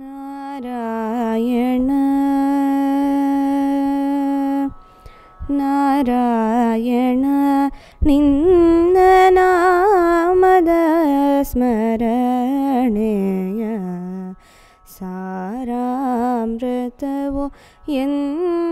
നാരായണ നാരായണ നിന്ന നാമദ സ്മരണേയ സാരാമൃതവോ എന്ന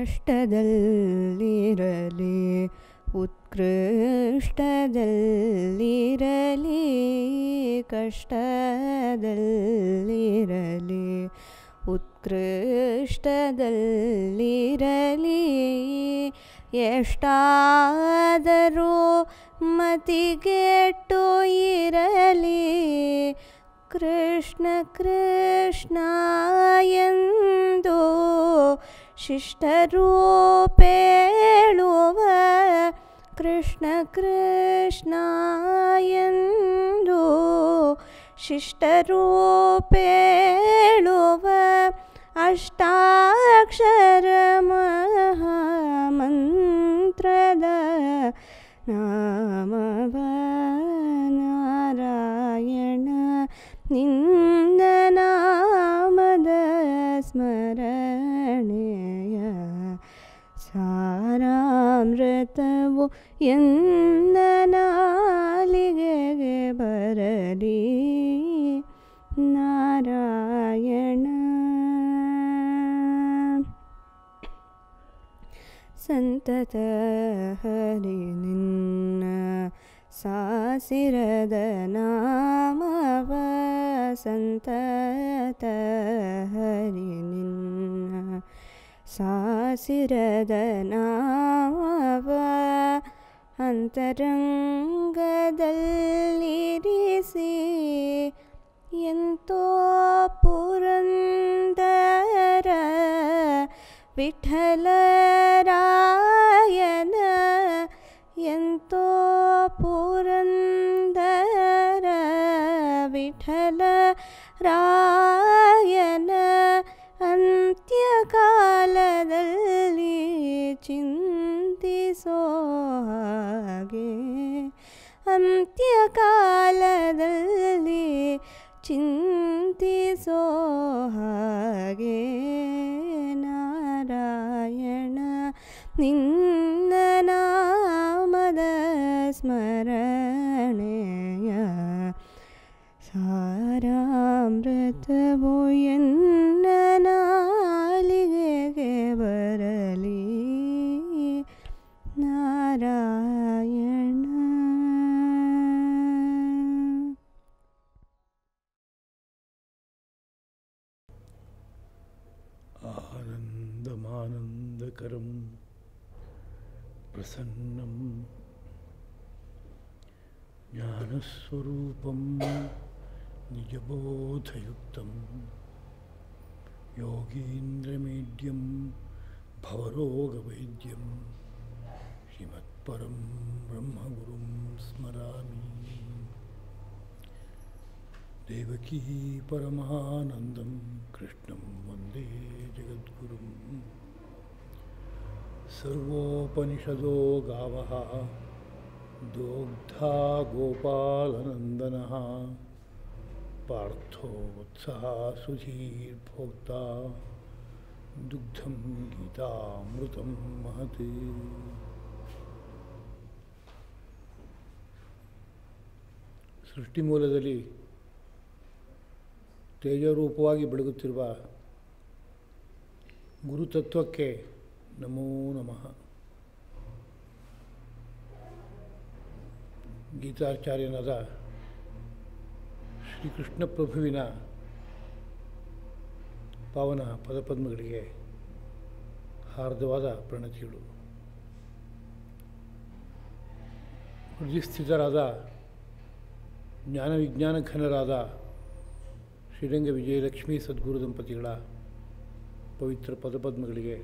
ಕಷ್ಟದಲ್ಲಿರಲಿ ಉತ್ಕೃಷ್ಟದಲ್ಲಿರಲಿ ಕಷ್ಟದಲ್ಲಿರಲಿ ಉತ್ಕೃಷ್ಟದಲ್ಲಿರಲಿ ಎಷ್ಟಾದರೂ ಮತಿಗೆಟ್ಟು ಇರಲಿ ಕೃಷ್ಣ ಕೃಷ್ಣ ಎಂದು शिष्टरूपेळुव कृष्णकृष्णायन्दु शिष्टरूपेळुव अष्टाक्षरमहामन्त्रद नाम वदनारायण निन्दनामद स्मर ಅಮೃತವು ನಾಲಿಗೆಗೆ ಬರಲಿ ನಾರಾಯಣ ಸಂತತ ಹರಿ ನಿನ್ನ ಸಾಸಿರದ ನಾಮವ ಸಂತತ ಹರಿ ನಿನ್ನ सासिरदनाव शिर नामव अन्तरं गदलि रिषि यन्तोपरन्दर विठ्ठलरायन रायन ಚಿಂತಿಸೋ ಹಾಗೆ ಅಂತ್ಯಕಾಲದಲ್ಲಿ ಚಿಂತಿಸೋ ಹಾಗೆ ನಾರಾಯಣ ನಿನ್ನ ನಾಮದ ಸ್ಮರಣೆಯ ಸಾರಾಮೃತವೋ ಎನ್ನ आनन्दमानन्दकरं प्रसन्नं ज्ञानस्वरूपं निजबोधयुक्त योगीन्द्रमीड्यं भवरोगवैद्यं श्रीमत्परं ब्रह्मगुरुं स्मरामि देवकी परमानंदम कृष्ण वंदे जगद्गु सर्वोपनिषदो गाव दोग्धा गोपालनंदन पार्थो वत्सः सुधीर्भोक्ता दुग्धं गीतामृतं सृष्टिमूल ತೇಜರೂಪವಾಗಿ ಬೆಳಗುತ್ತಿರುವ ಗುರುತತ್ವಕ್ಕೆ ನಮೋ ನಮಃ ಗೀತಾಚಾರ್ಯನಾದ ಶ್ರೀಕೃಷ್ಣ ಪ್ರಭುವಿನ ಪಾವನ ಪದಪದ್ಮಗಳಿಗೆ ಹಾರ್ದವಾದ ಪ್ರಣತಿಗಳು ಹೃದಯಸ್ಥಿತರಾದ ಜ್ಞಾನವಿಜ್ಞಾನ ಘನರಾದ ಶ್ರೀರಂಗ ವಿಜಯಲಕ್ಷ್ಮೀ ಸದ್ಗುರು ದಂಪತಿಗಳ ಪವಿತ್ರ ಪದಪದ್ಮಗಳಿಗೆ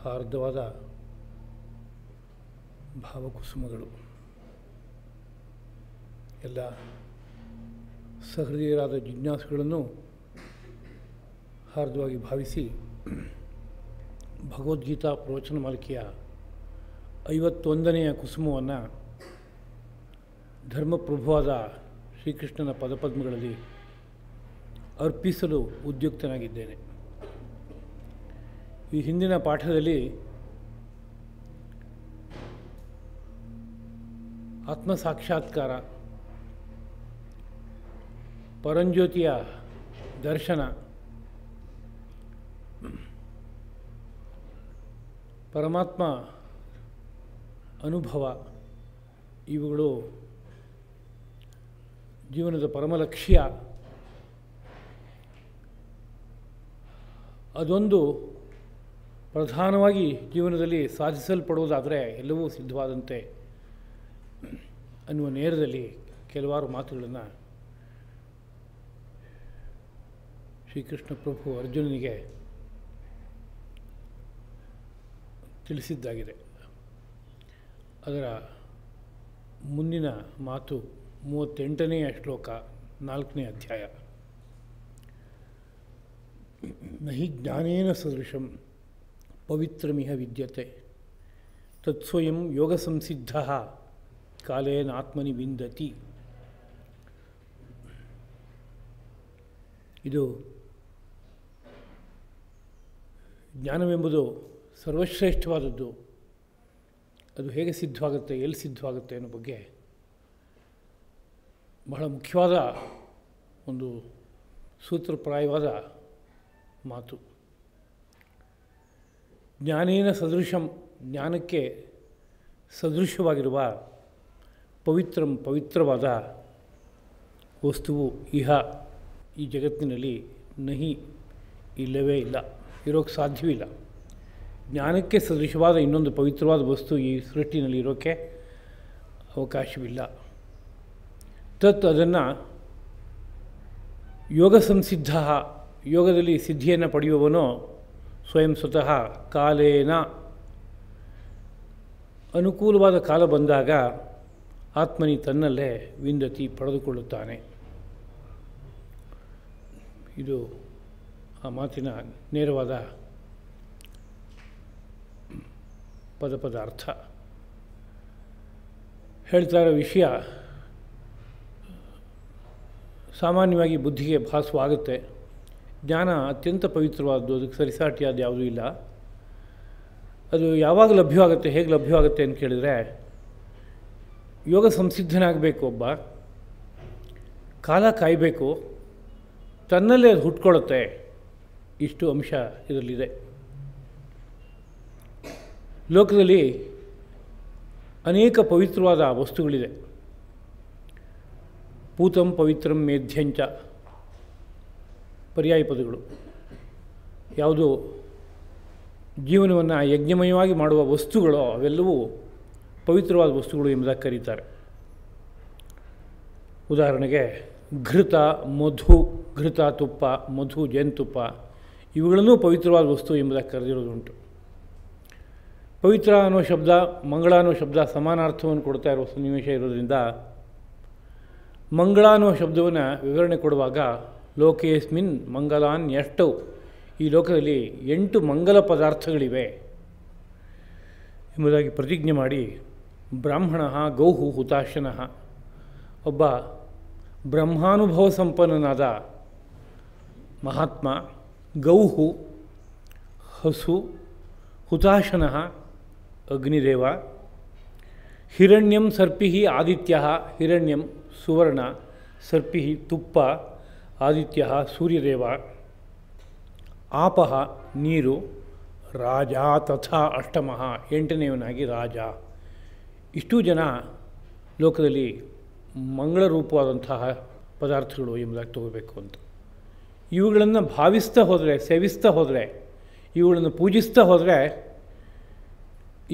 ಹಾರ್ದವಾದ ಭಾವಕುಸುಮಗಳು ಎಲ್ಲ ಸಹೃದಯರಾದ ಜಿಜ್ಞಾಸುಗಳನ್ನು ಹಾರ್ದವಾಗಿ ಭಾವಿಸಿ ಭಗವದ್ಗೀತಾ ಪ್ರವಚನ ಮಾಲಿಕೆಯ ಐವತ್ತೊಂದನೆಯ ಕುಸುಮವನ್ನು ಧರ್ಮಪ್ರಭುವಾದ ಶ್ರೀಕೃಷ್ಣನ ಪದಪದ್ಮಗಳಲ್ಲಿ ಅರ್ಪಿಸಲು ಉದ್ಯುಕ್ತನಾಗಿದ್ದೇನೆ ಈ ಹಿಂದಿನ ಪಾಠದಲ್ಲಿ ಸಾಕ್ಷಾತ್ಕಾರ ಪರಂಜ್ಯೋತಿಯ ದರ್ಶನ ಪರಮಾತ್ಮ ಅನುಭವ ಇವುಗಳು ಜೀವನದ ಪರಮಲಕ್ಷ್ಯ ಅದೊಂದು ಪ್ರಧಾನವಾಗಿ ಜೀವನದಲ್ಲಿ ಸಾಧಿಸಲ್ಪಡುವುದಾದರೆ ಎಲ್ಲವೂ ಸಿದ್ಧವಾದಂತೆ ಅನ್ನುವ ನೇರದಲ್ಲಿ ಕೆಲವಾರು ಮಾತುಗಳನ್ನು ಶ್ರೀಕೃಷ್ಣ ಪ್ರಭು ಅರ್ಜುನನಿಗೆ ತಿಳಿಸಿದ್ದಾಗಿದೆ ಅದರ ಮುಂದಿನ ಮಾತು ಮೂವತ್ತೆಂಟನೆಯ ಶ್ಲೋಕ ನಾಲ್ಕನೇ ಅಧ್ಯಾಯ ನಿ ಜ್ಞಾನೇನ ಸದೃಶಂ ಪವಿತ್ರಮಿಹ ವಿದ್ಯತೆ ತತ್ಸ್ವಯಂ ಯೋಗ ಸಂಸಿದ್ಧ ಕಾಲೇನ ಆತ್ಮನಿ ವಿಂದತಿ ಇದು ಜ್ಞಾನವೆಂಬುದು ಸರ್ವಶ್ರೇಷ್ಠವಾದದ್ದು ಅದು ಹೇಗೆ ಸಿದ್ಧವಾಗುತ್ತೆ ಎಲ್ಲಿ ಸಿದ್ಧವಾಗುತ್ತೆ ಅನ್ನೋ ಬಗ್ಗೆ ಬಹಳ ಮುಖ್ಯವಾದ ಒಂದು ಸೂತ್ರಪ್ರಾಯವಾದ ಮಾತು ಜ್ಞಾನೇನ ಸದೃಶಂ ಜ್ಞಾನಕ್ಕೆ ಸದೃಶವಾಗಿರುವ ಪವಿತ್ರ ಪವಿತ್ರವಾದ ವಸ್ತುವು ಇಹ ಈ ಜಗತ್ತಿನಲ್ಲಿ ನಹಿ ಇಲ್ಲವೇ ಇಲ್ಲ ಇರೋಕ್ಕೆ ಸಾಧ್ಯವಿಲ್ಲ ಜ್ಞಾನಕ್ಕೆ ಸದೃಶವಾದ ಇನ್ನೊಂದು ಪವಿತ್ರವಾದ ವಸ್ತು ಈ ಸೃಷ್ಟಿನಲ್ಲಿ ಇರೋಕ್ಕೆ ಅವಕಾಶವಿಲ್ಲ ತತ್ ಅದನ್ನು ಯೋಗ ಸಂಸಿದ್ಧ ಯೋಗದಲ್ಲಿ ಸಿದ್ಧಿಯನ್ನು ಪಡೆಯುವವನು ಸ್ವಯಂ ಸ್ವತಃ ಕಾಲೇನ ಅನುಕೂಲವಾದ ಕಾಲ ಬಂದಾಗ ಆತ್ಮನಿ ತನ್ನಲ್ಲೇ ವಿಂದತಿ ಪಡೆದುಕೊಳ್ಳುತ್ತಾನೆ ಇದು ಆ ಮಾತಿನ ನೇರವಾದ ಪದ ಪದಾರ್ಥ ಹೇಳ್ತಾ ಇರೋ ವಿಷಯ ಸಾಮಾನ್ಯವಾಗಿ ಬುದ್ಧಿಗೆ ಭಾಸವಾಗುತ್ತೆ ಜ್ಞಾನ ಅತ್ಯಂತ ಪವಿತ್ರವಾದದ್ದು ಅದಕ್ಕೆ ಸರಿಸಾಟಿಯಾದ ಯಾವುದೂ ಇಲ್ಲ ಅದು ಯಾವಾಗ ಲಭ್ಯವಾಗುತ್ತೆ ಹೇಗೆ ಲಭ್ಯವಾಗುತ್ತೆ ಅಂತ ಕೇಳಿದರೆ ಯೋಗ ಸಂಸಿದ್ಧನಾಗಬೇಕು ಒಬ್ಬ ಕಾಲ ಕಾಯಬೇಕು ತನ್ನಲ್ಲೇ ಅದು ಹುಟ್ಕೊಳ್ಳುತ್ತೆ ಇಷ್ಟು ಅಂಶ ಇದರಲ್ಲಿದೆ ಲೋಕದಲ್ಲಿ ಅನೇಕ ಪವಿತ್ರವಾದ ವಸ್ತುಗಳಿದೆ ಪೂತಂ ಪವಿತ್ರಂ ಮೇಧ್ಯಂಚ ಪರ್ಯಾಯ ಪದಗಳು ಯಾವುದು ಜೀವನವನ್ನು ಯಜ್ಞಮಯವಾಗಿ ಮಾಡುವ ವಸ್ತುಗಳು ಅವೆಲ್ಲವೂ ಪವಿತ್ರವಾದ ವಸ್ತುಗಳು ಎಂಬುದಾಗಿ ಕರೀತಾರೆ ಉದಾಹರಣೆಗೆ ಘೃತ ಮಧು ಘೃತ ತುಪ್ಪ ಮಧು ಜೇನುತುಪ್ಪ ಇವುಗಳನ್ನು ಪವಿತ್ರವಾದ ವಸ್ತು ಎಂಬುದಾಗಿ ಕರೆದಿರೋದುಂಟು ಪವಿತ್ರ ಅನ್ನೋ ಶಬ್ದ ಮಂಗಳ ಅನ್ನೋ ಶಬ್ದ ಸಮಾನಾರ್ಥವನ್ನು ಕೊಡ್ತಾ ಇರುವ ಸನ್ನಿವೇಶ ಇರೋದರಿಂದ ಮಂಗಳ ಅನ್ನೋ ಶಬ್ದವನ್ನು ವಿವರಣೆ ಕೊಡುವಾಗ ಲೋಕೇಸ್ಮಿನ್ ಮಂಗಲಾನ್ ಎಷ್ಟು ಈ ಲೋಕದಲ್ಲಿ ಎಂಟು ಮಂಗಲ ಪದಾರ್ಥಗಳಿವೆ ಎಂಬುದಾಗಿ ಪ್ರತಿಜ್ಞೆ ಮಾಡಿ ಬ್ರಾಹ್ಮಣ ಗೌಹು ಹುತಾಶನಃ ಒಬ್ಬ ಬ್ರಹ್ಮಾನುಭವ ಸಂಪನ್ನನಾದ ಮಹಾತ್ಮ ಗೌಹು ಹಸು ಹುತಾಶನಃ ಅಗ್ನಿದೇವ ಹಿರಣ್ಯಂ ಸರ್ಪಿ ಆದಿತ್ಯ ಹಿರಣ್ಯಂ ಸುವರ್ಣ ಸರ್ಪಿ ತುಪ್ಪ ಆದಿತ್ಯ ಸೂರ್ಯದೇವ ಆಪಹ ನೀರು ರಾಜ ತಥಾ ಅಷ್ಟಮಃ ಎಂಟನೆಯವನಾಗಿ ರಾಜ ಇಷ್ಟು ಜನ ಲೋಕದಲ್ಲಿ ಮಂಗಳ ರೂಪವಾದಂತಹ ಪದಾರ್ಥಗಳು ಎಂಬುದಾಗಿ ತಗೋಬೇಕು ಅಂತ ಇವುಗಳನ್ನು ಭಾವಿಸ್ತಾ ಹೋದರೆ ಸೇವಿಸ್ತಾ ಹೋದರೆ ಇವುಗಳನ್ನು ಪೂಜಿಸ್ತಾ ಹೋದರೆ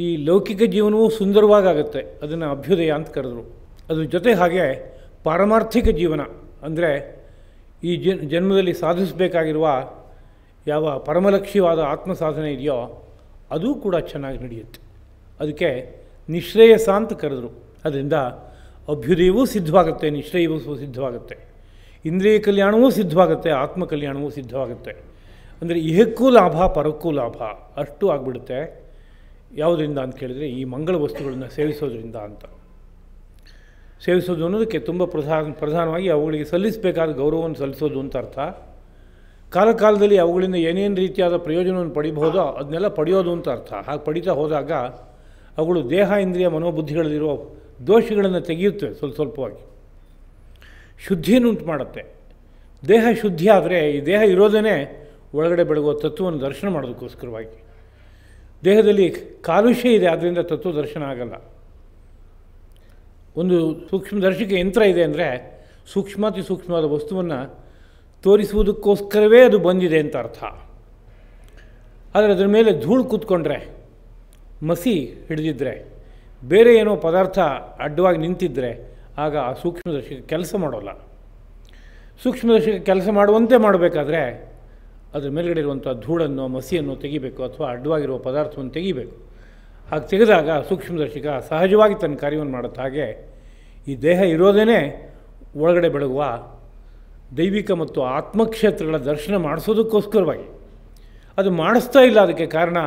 ಈ ಲೌಕಿಕ ಜೀವನವೂ ಸುಂದರವಾಗುತ್ತೆ ಅದನ್ನು ಅಭ್ಯುದಯ ಅಂತ ಕರೆದರು ಅದ್ರ ಜೊತೆ ಹಾಗೆ ಪಾರಮಾರ್ಥಿಕ ಜೀವನ ಅಂದರೆ ಈ ಜನ್ ಜನ್ಮದಲ್ಲಿ ಸಾಧಿಸಬೇಕಾಗಿರುವ ಯಾವ ಪರಮಲಕ್ಷ್ಯವಾದ ಆತ್ಮ ಸಾಧನೆ ಇದೆಯೋ ಅದೂ ಕೂಡ ಚೆನ್ನಾಗಿ ನಡೆಯುತ್ತೆ ಅದಕ್ಕೆ ನಿಶ್ರೇಯಸ ಅಂತ ಕರೆದರು ಅದರಿಂದ ಅಭ್ಯುದಯವೂ ಸಿದ್ಧವಾಗುತ್ತೆ ನಿಶ್ರೇಯವೂ ಸಿದ್ಧವಾಗುತ್ತೆ ಇಂದ್ರಿಯ ಕಲ್ಯಾಣವೂ ಸಿದ್ಧವಾಗುತ್ತೆ ಆತ್ಮ ಕಲ್ಯಾಣವೂ ಸಿದ್ಧವಾಗುತ್ತೆ ಅಂದರೆ ಇಹಕ್ಕೂ ಲಾಭ ಪರಕ್ಕೂ ಲಾಭ ಅಷ್ಟು ಆಗಿಬಿಡುತ್ತೆ ಯಾವುದರಿಂದ ಅಂತ ಕೇಳಿದರೆ ಈ ಮಂಗಳ ವಸ್ತುಗಳನ್ನು ಸೇವಿಸೋದ್ರಿಂದ ಅಂತ ಸೇವಿಸೋದು ಅನ್ನೋದಕ್ಕೆ ತುಂಬ ಪ್ರಧಾನ ಪ್ರಧಾನವಾಗಿ ಅವುಗಳಿಗೆ ಸಲ್ಲಿಸಬೇಕಾದ ಗೌರವವನ್ನು ಸಲ್ಲಿಸೋದು ಅಂತ ಅರ್ಥ ಕಾಲ ಕಾಲದಲ್ಲಿ ಅವುಗಳಿಂದ ಏನೇನು ರೀತಿಯಾದ ಪ್ರಯೋಜನವನ್ನು ಪಡಿಬಹುದೋ ಅದನ್ನೆಲ್ಲ ಪಡೆಯೋದು ಅಂತ ಅರ್ಥ ಹಾಗೆ ಪಡಿತಾ ಹೋದಾಗ ಅವುಗಳು ದೇಹ ಇಂದ್ರಿಯ ಮನೋಬುದ್ಧಿಗಳಲ್ಲಿರುವ ದೋಷಗಳನ್ನು ತೆಗೆಯುತ್ತವೆ ಸ್ವಲ್ಪ ಸ್ವಲ್ಪವಾಗಿ ಉಂಟು ಮಾಡುತ್ತೆ ದೇಹ ಶುದ್ಧಿ ಆದರೆ ಈ ದೇಹ ಇರೋದೇ ಒಳಗಡೆ ಬೆಳಗುವ ತತ್ವವನ್ನು ದರ್ಶನ ಮಾಡೋದಕ್ಕೋಸ್ಕರವಾಗಿ ದೇಹದಲ್ಲಿ ಕಾಲುಷ್ಯ ಇದೆ ಆದ್ದರಿಂದ ತತ್ವ ದರ್ಶನ ಆಗಲ್ಲ ಒಂದು ಸೂಕ್ಷ್ಮದರ್ಶಕ ಯಂತ್ರ ಇದೆ ಅಂದರೆ ಸೂಕ್ಷ್ಮಾತಿಸೂಕ್ಷ್ಮವಾದ ಸೂಕ್ಷ್ಮವಾದ ವಸ್ತುವನ್ನು ತೋರಿಸುವುದಕ್ಕೋಸ್ಕರವೇ ಅದು ಬಂದಿದೆ ಅಂತ ಅರ್ಥ ಆದರೆ ಅದರ ಮೇಲೆ ಧೂಳು ಕೂತ್ಕೊಂಡ್ರೆ ಮಸಿ ಹಿಡಿದಿದ್ದರೆ ಬೇರೆ ಏನೋ ಪದಾರ್ಥ ಅಡ್ಡವಾಗಿ ನಿಂತಿದ್ದರೆ ಆಗ ಆ ಸೂಕ್ಷ್ಮದರ್ಶಕ ಕೆಲಸ ಮಾಡೋಲ್ಲ ಸೂಕ್ಷ್ಮದರ್ಶಕ ಕೆಲಸ ಮಾಡುವಂತೆ ಮಾಡಬೇಕಾದ್ರೆ ಅದರ ಮೇಲ್ಗಡೆ ಇರುವಂಥ ಧೂಳನ್ನು ಮಸಿಯನ್ನು ತೆಗಿಬೇಕು ಅಥವಾ ಅಡ್ಡವಾಗಿರುವ ಪದಾರ್ಥವನ್ನು ತೆಗಿಬೇಕು ಹಾಗೆ ತೆಗೆದಾಗ ಸೂಕ್ಷ್ಮದರ್ಶಕ ಸಹಜವಾಗಿ ತನ್ನ ಕಾರ್ಯವನ್ನು ಮಾಡುತ್ತ ಹಾಗೆ ಈ ದೇಹ ಇರೋದೇ ಒಳಗಡೆ ಬೆಳಗುವ ದೈವಿಕ ಮತ್ತು ಆತ್ಮಕ್ಷೇತ್ರಗಳ ದರ್ಶನ ಮಾಡಿಸೋದಕ್ಕೋಸ್ಕರವಾಗಿ ಅದು ಮಾಡಿಸ್ತಾ ಇಲ್ಲ ಅದಕ್ಕೆ ಕಾರಣ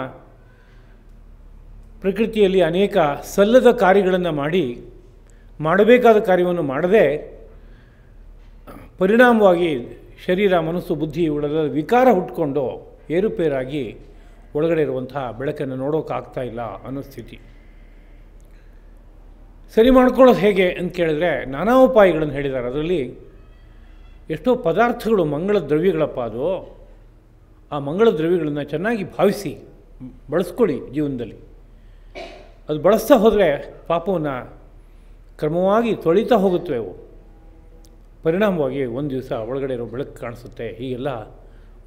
ಪ್ರಕೃತಿಯಲ್ಲಿ ಅನೇಕ ಸಲ್ಲದ ಕಾರ್ಯಗಳನ್ನು ಮಾಡಿ ಮಾಡಬೇಕಾದ ಕಾರ್ಯವನ್ನು ಮಾಡದೆ ಪರಿಣಾಮವಾಗಿ ಶರೀರ ಮನಸ್ಸು ಬುದ್ಧಿ ಇವುಗಳೆಲ್ಲ ವಿಕಾರ ಹುಟ್ಕೊಂಡು ಏರುಪೇರಾಗಿ ಒಳಗಡೆ ಇರುವಂಥ ಬೆಳಕನ್ನು ನೋಡೋಕ್ಕಾಗ್ತಾ ಇಲ್ಲ ಅನ್ನೋ ಸ್ಥಿತಿ ಸರಿ ಮಾಡ್ಕೊಳ್ಳೋದು ಹೇಗೆ ಅಂತ ಕೇಳಿದ್ರೆ ನಾನಾ ಉಪಾಯಗಳನ್ನು ಹೇಳಿದ್ದಾರೆ ಅದರಲ್ಲಿ ಎಷ್ಟೋ ಪದಾರ್ಥಗಳು ಮಂಗಳ ದ್ರವ್ಯಗಳಪ್ಪ ಅದು ಆ ಮಂಗಳ ದ್ರವ್ಯಗಳನ್ನು ಚೆನ್ನಾಗಿ ಭಾವಿಸಿ ಬಳಸ್ಕೊಳ್ಳಿ ಜೀವನದಲ್ಲಿ ಅದು ಬಳಸ್ತಾ ಹೋದರೆ ಪಾಪವನ್ನು ಕ್ರಮವಾಗಿ ತೊಳಿತಾ ಹೋಗುತ್ತವೆ ಅವು ಪರಿಣಾಮವಾಗಿ ಒಂದು ದಿವಸ ಒಳಗಡೆ ಇರೋ ಬೆಳಕು ಕಾಣಿಸುತ್ತೆ ಹೀಗೆಲ್ಲ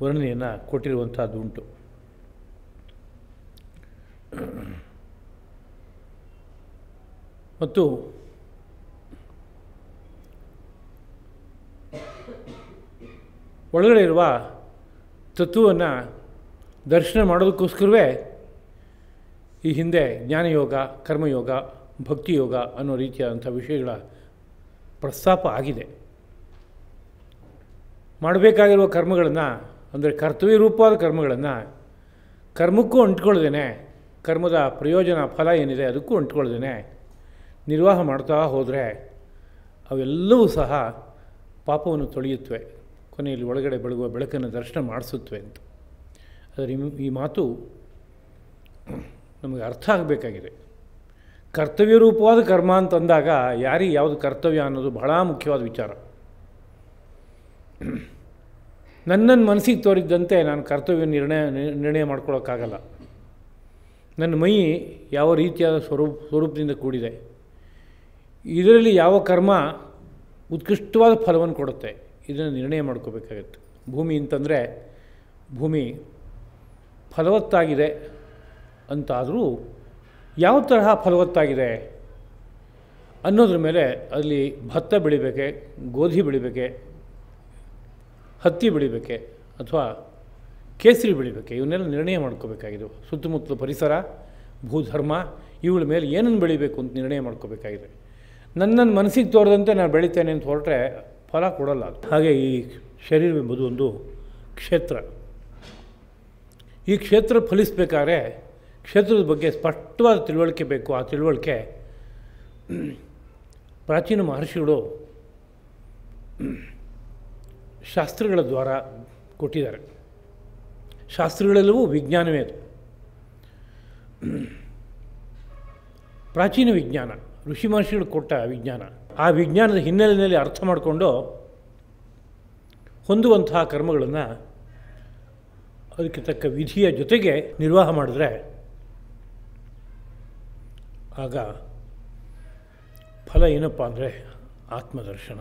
ವರ್ಣನೆಯನ್ನು ಕೊಟ್ಟಿರುವಂಥದ್ದು ಉಂಟು ಮತ್ತು ಒಳಗಡೆ ಇರುವ ತತ್ವವನ್ನು ದರ್ಶನ ಮಾಡೋದಕ್ಕೋಸ್ಕರವೇ ಈ ಹಿಂದೆ ಜ್ಞಾನಯೋಗ ಕರ್ಮಯೋಗ ಭಕ್ತಿಯೋಗ ಅನ್ನೋ ರೀತಿಯಾದಂಥ ವಿಷಯಗಳ ಪ್ರಸ್ತಾಪ ಆಗಿದೆ ಮಾಡಬೇಕಾಗಿರುವ ಕರ್ಮಗಳನ್ನು ಅಂದರೆ ಕರ್ತವ್ಯ ರೂಪವಾದ ಕರ್ಮಗಳನ್ನು ಕರ್ಮಕ್ಕೂ ಅಂಟ್ಕೊಳ್ಳ್ದೇನೆ ಕರ್ಮದ ಪ್ರಯೋಜನ ಫಲ ಏನಿದೆ ಅದಕ್ಕೂ ಅಂಟ್ಕೊಳ್ದೇನೆ ನಿರ್ವಾಹ ಮಾಡ್ತಾ ಹೋದರೆ ಅವೆಲ್ಲವೂ ಸಹ ಪಾಪವನ್ನು ತೊಳೆಯುತ್ತವೆ ಕೊನೆಯಲ್ಲಿ ಒಳಗಡೆ ಬೆಳಗುವ ಬೆಳಕನ್ನು ದರ್ಶನ ಮಾಡಿಸುತ್ತವೆ ಅಂತ ಆದರೆ ಈ ಮಾತು ನಮಗೆ ಅರ್ಥ ಆಗಬೇಕಾಗಿದೆ ಕರ್ತವ್ಯ ರೂಪವಾದ ಕರ್ಮ ಅಂತಂದಾಗ ಯಾರಿಗೆ ಯಾವುದು ಕರ್ತವ್ಯ ಅನ್ನೋದು ಬಹಳ ಮುಖ್ಯವಾದ ವಿಚಾರ ನನ್ನನ್ನು ಮನಸ್ಸಿಗೆ ತೋರಿದ್ದಂತೆ ನಾನು ಕರ್ತವ್ಯ ನಿರ್ಣಯ ನಿರ್ಣಯ ಮಾಡ್ಕೊಳ್ಳೋಕ್ಕಾಗಲ್ಲ ನನ್ನ ಮೈ ಯಾವ ರೀತಿಯಾದ ಸ್ವರೂಪ ಸ್ವರೂಪದಿಂದ ಕೂಡಿದೆ ಇದರಲ್ಲಿ ಯಾವ ಕರ್ಮ ಉತ್ಕೃಷ್ಟವಾದ ಫಲವನ್ನು ಕೊಡುತ್ತೆ ಇದನ್ನು ನಿರ್ಣಯ ಮಾಡ್ಕೋಬೇಕಾಗತ್ತೆ ಭೂಮಿ ಅಂತಂದರೆ ಭೂಮಿ ಫಲವತ್ತಾಗಿದೆ ಅಂತಾದರೂ ಯಾವ ತರಹ ಫಲವತ್ತಾಗಿದೆ ಅನ್ನೋದ್ರ ಮೇಲೆ ಅಲ್ಲಿ ಭತ್ತ ಬೆಳಿಬೇಕೆ ಗೋಧಿ ಬೆಳಿಬೇಕೆ ಹತ್ತಿ ಬೆಳಿಬೇಕೆ ಅಥವಾ ಕೇಸರಿ ಬೆಳಿಬೇಕು ಇವನ್ನೆಲ್ಲ ನಿರ್ಣಯ ಮಾಡ್ಕೋಬೇಕಾಗಿದೆ ಸುತ್ತಮುತ್ತಲ ಪರಿಸರ ಭೂಧರ್ಮ ಇವುಗಳ ಮೇಲೆ ಏನನ್ನು ಬೆಳಿಬೇಕು ಅಂತ ನಿರ್ಣಯ ಮಾಡ್ಕೋಬೇಕಾಗಿದೆ ನನ್ನನ್ನು ಮನಸ್ಸಿಗೆ ತೋರದಂತೆ ನಾನು ಬೆಳಿತೇನೆ ಅಂತ ಹೊರಟ್ರೆ ಫಲ ಕೊಡಲ್ಲ ಹಾಗೆ ಈ ಶರೀರವೆಂಬುದು ಒಂದು ಕ್ಷೇತ್ರ ಈ ಕ್ಷೇತ್ರ ಫಲಿಸಬೇಕಾದ್ರೆ ಕ್ಷೇತ್ರದ ಬಗ್ಗೆ ಸ್ಪಷ್ಟವಾದ ತಿಳುವಳಿಕೆ ಬೇಕು ಆ ತಿಳುವಳಿಕೆ ಪ್ರಾಚೀನ ಮಹರ್ಷಿಗಳು ಶಾಸ್ತ್ರಗಳ ದ್ವಾರ ಕೊಟ್ಟಿದ್ದಾರೆ ಶಾಸ್ತ್ರಗಳೆಲ್ಲವೂ ವಿಜ್ಞಾನವೇ ಅದು ಪ್ರಾಚೀನ ವಿಜ್ಞಾನ ಋಷಿ ಮಹರ್ಷಿಗಳು ಕೊಟ್ಟ ವಿಜ್ಞಾನ ಆ ವಿಜ್ಞಾನದ ಹಿನ್ನೆಲೆಯಲ್ಲಿ ಅರ್ಥ ಮಾಡಿಕೊಂಡು ಹೊಂದುವಂತಹ ಕರ್ಮಗಳನ್ನು ಅದಕ್ಕೆ ತಕ್ಕ ವಿಧಿಯ ಜೊತೆಗೆ ನಿರ್ವಾಹ ಮಾಡಿದ್ರೆ ಆಗ ಫಲ ಏನಪ್ಪ ಅಂದರೆ ಆತ್ಮದರ್ಶನ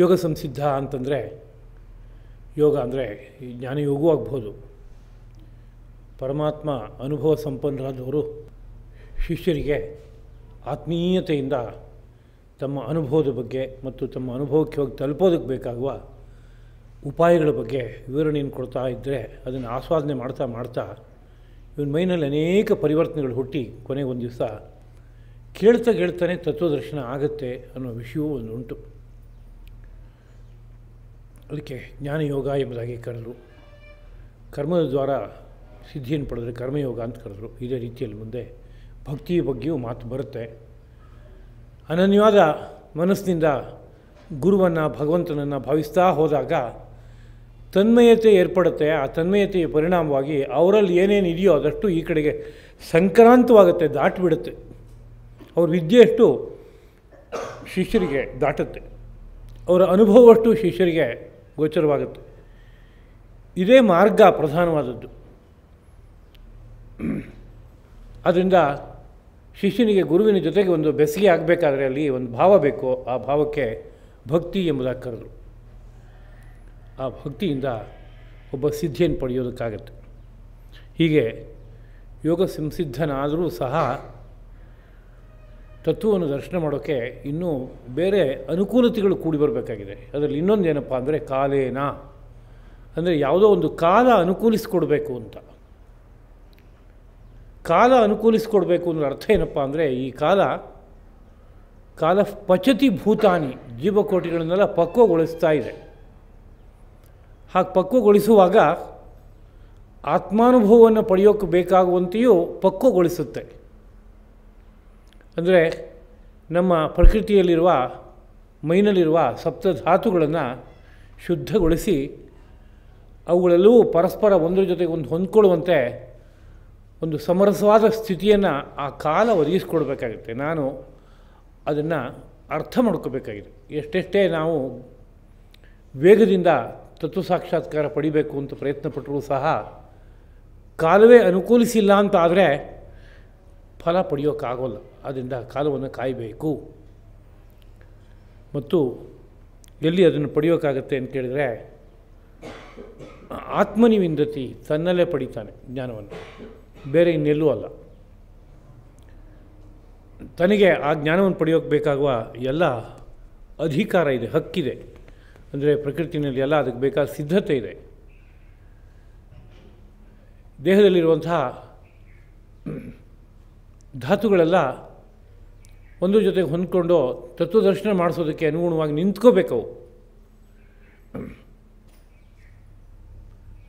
ಯೋಗ ಸಂಸಿದ್ಧ ಅಂತಂದರೆ ಯೋಗ ಅಂದರೆ ಯೋಗವೂ ಆಗ್ಬೋದು ಪರಮಾತ್ಮ ಅನುಭವ ಸಂಪನ್ನರಾದವರು ಶಿಷ್ಯರಿಗೆ ಆತ್ಮೀಯತೆಯಿಂದ ತಮ್ಮ ಅನುಭವದ ಬಗ್ಗೆ ಮತ್ತು ತಮ್ಮ ಅನುಭವಕ್ಕೆ ಹೋಗಿ ತಲುಪೋದಕ್ಕೆ ಬೇಕಾಗುವ ಉಪಾಯಗಳ ಬಗ್ಗೆ ವಿವರಣೆಯನ್ನು ಕೊಡ್ತಾ ಇದ್ದರೆ ಅದನ್ನು ಆಸ್ವಾದನೆ ಮಾಡ್ತಾ ಮಾಡ್ತಾ ಇವನ ಮೈನಲ್ಲಿ ಅನೇಕ ಪರಿವರ್ತನೆಗಳು ಹುಟ್ಟಿ ಕೊನೆಗೊಂದು ದಿವಸ ಕೇಳ್ತಾ ಕೇಳ್ತಾನೆ ತತ್ವದರ್ಶನ ಆಗುತ್ತೆ ಅನ್ನೋ ವಿಷಯವೂ ಒಂದು ಉಂಟು ಅದಕ್ಕೆ ಜ್ಞಾನಯೋಗ ಎಂಬುದಾಗಿ ಕರೆದರು ಕರ್ಮದ ದ್ವಾರ ಸಿದ್ಧಿಯನ್ನು ಪಡೆದರೆ ಕರ್ಮಯೋಗ ಅಂತ ಕರೆದರು ಇದೇ ರೀತಿಯಲ್ಲಿ ಮುಂದೆ ಭಕ್ತಿಯ ಬಗ್ಗೆಯೂ ಮಾತು ಬರುತ್ತೆ ಅನನ್ಯವಾದ ಮನಸ್ಸಿನಿಂದ ಗುರುವನ್ನು ಭಗವಂತನನ್ನು ಭಾವಿಸ್ತಾ ಹೋದಾಗ ತನ್ಮಯತೆ ಏರ್ಪಡುತ್ತೆ ಆ ತನ್ಮಯತೆಯ ಪರಿಣಾಮವಾಗಿ ಅವರಲ್ಲಿ ಏನೇನು ಇದೆಯೋ ಅದಷ್ಟು ಈ ಕಡೆಗೆ ಸಂಕ್ರಾಂತವಾಗುತ್ತೆ ದಾಟಿಬಿಡುತ್ತೆ ಅವ್ರ ವಿದ್ಯೆಯಷ್ಟು ಶಿಷ್ಯರಿಗೆ ದಾಟುತ್ತೆ ಅವರ ಅನುಭವವಷ್ಟು ಶಿಷ್ಯರಿಗೆ ಗೋಚರವಾಗುತ್ತೆ ಇದೇ ಮಾರ್ಗ ಪ್ರಧಾನವಾದದ್ದು ಅದರಿಂದ ಶಿಷ್ಯನಿಗೆ ಗುರುವಿನ ಜೊತೆಗೆ ಒಂದು ಬೆಸಿಗೆ ಆಗಬೇಕಾದ್ರೆ ಅಲ್ಲಿ ಒಂದು ಭಾವ ಬೇಕು ಆ ಭಾವಕ್ಕೆ ಭಕ್ತಿ ಎಂಬುದಾಗಿ ಕರೆದರು ಆ ಭಕ್ತಿಯಿಂದ ಒಬ್ಬ ಸಿದ್ಧಿಯನ್ನು ಪಡೆಯೋದಕ್ಕಾಗತ್ತೆ ಹೀಗೆ ಯೋಗ ಸಂಸಿದ್ಧನಾದರೂ ಸಹ ತತ್ವವನ್ನು ದರ್ಶನ ಮಾಡೋಕ್ಕೆ ಇನ್ನೂ ಬೇರೆ ಅನುಕೂಲತೆಗಳು ಕೂಡಿ ಬರಬೇಕಾಗಿದೆ ಅದರಲ್ಲಿ ಇನ್ನೊಂದು ಏನಪ್ಪ ಅಂದರೆ ಕಾಲೇನ ಅಂದರೆ ಯಾವುದೋ ಒಂದು ಕಾಲ ಅನುಕೂಲಿಸ್ಕೊಡ್ಬೇಕು ಅಂತ ಕಾಲ ಅನುಕೂಲಿಸಿಕೊಡ್ಬೇಕು ಅನ್ನೋ ಅರ್ಥ ಏನಪ್ಪ ಅಂದರೆ ಈ ಕಾಲ ಕಾಲ ಪಚತಿ ಭೂತಾನಿ ಜೀವಕೋಟಿಗಳನ್ನೆಲ್ಲ ಪಕ್ವಗೊಳಿಸ್ತಾ ಇದೆ ಹಾಗೆ ಪಕ್ವಗೊಳಿಸುವಾಗ ಆತ್ಮಾನುಭವವನ್ನು ಪಡೆಯೋಕ್ಕೆ ಬೇಕಾಗುವಂತೆಯೂ ಪಕ್ವಗೊಳಿಸುತ್ತೆ ಅಂದರೆ ನಮ್ಮ ಪ್ರಕೃತಿಯಲ್ಲಿರುವ ಮೈನಲ್ಲಿರುವ ಸಪ್ತ ಧಾತುಗಳನ್ನು ಶುದ್ಧಗೊಳಿಸಿ ಅವುಗಳೆಲ್ಲವೂ ಪರಸ್ಪರ ಒಂದರ ಜೊತೆಗೆ ಒಂದು ಹೊಂದ್ಕೊಳ್ಳುವಂತೆ ಒಂದು ಸಮರಸವಾದ ಸ್ಥಿತಿಯನ್ನು ಆ ಕಾಲ ಒದಗಿಸ್ಕೊಡ್ಬೇಕಾಗುತ್ತೆ ನಾನು ಅದನ್ನು ಅರ್ಥ ಮಾಡ್ಕೋಬೇಕಾಗಿದೆ ಎಷ್ಟೆಷ್ಟೇ ನಾವು ವೇಗದಿಂದ ತತ್ವ ಸಾಕ್ಷಾತ್ಕಾರ ಪಡಿಬೇಕು ಅಂತ ಪ್ರಯತ್ನಪಟ್ಟರೂ ಸಹ ಕಾಲವೇ ಅನುಕೂಲಿಸಿಲ್ಲ ಅಂತಾದರೆ ಫಲ ಪಡೆಯೋಕ್ಕಾಗೋಲ್ಲ ಆದ್ದರಿಂದ ಕಾಲವನ್ನು ಕಾಯಬೇಕು ಮತ್ತು ಎಲ್ಲಿ ಅದನ್ನು ಪಡೆಯೋಕ್ಕಾಗತ್ತೆ ಅಂತ ಹೇಳಿದರೆ ಆತ್ಮನಿವಿಂದತಿ ತನ್ನಲ್ಲೇ ಪಡಿತಾನೆ ಜ್ಞಾನವನ್ನು ಬೇರೆ ಇನ್ನೆಲ್ಲೂ ಅಲ್ಲ ತನಗೆ ಆ ಜ್ಞಾನವನ್ನು ಪಡೆಯೋಕ್ಕೆ ಬೇಕಾಗುವ ಎಲ್ಲ ಅಧಿಕಾರ ಇದೆ ಹಕ್ಕಿದೆ ಅಂದರೆ ಪ್ರಕೃತಿಯಲ್ಲಿ ಎಲ್ಲ ಅದಕ್ಕೆ ಬೇಕಾದ ಸಿದ್ಧತೆ ಇದೆ ದೇಹದಲ್ಲಿರುವಂತಹ ಧಾತುಗಳೆಲ್ಲ ಒಂದು ಜೊತೆಗೆ ಹೊಂದ್ಕೊಂಡು ತತ್ವದರ್ಶನ ಮಾಡಿಸೋದಕ್ಕೆ ಅನುಗುಣವಾಗಿ ನಿಂತ್ಕೋಬೇಕವು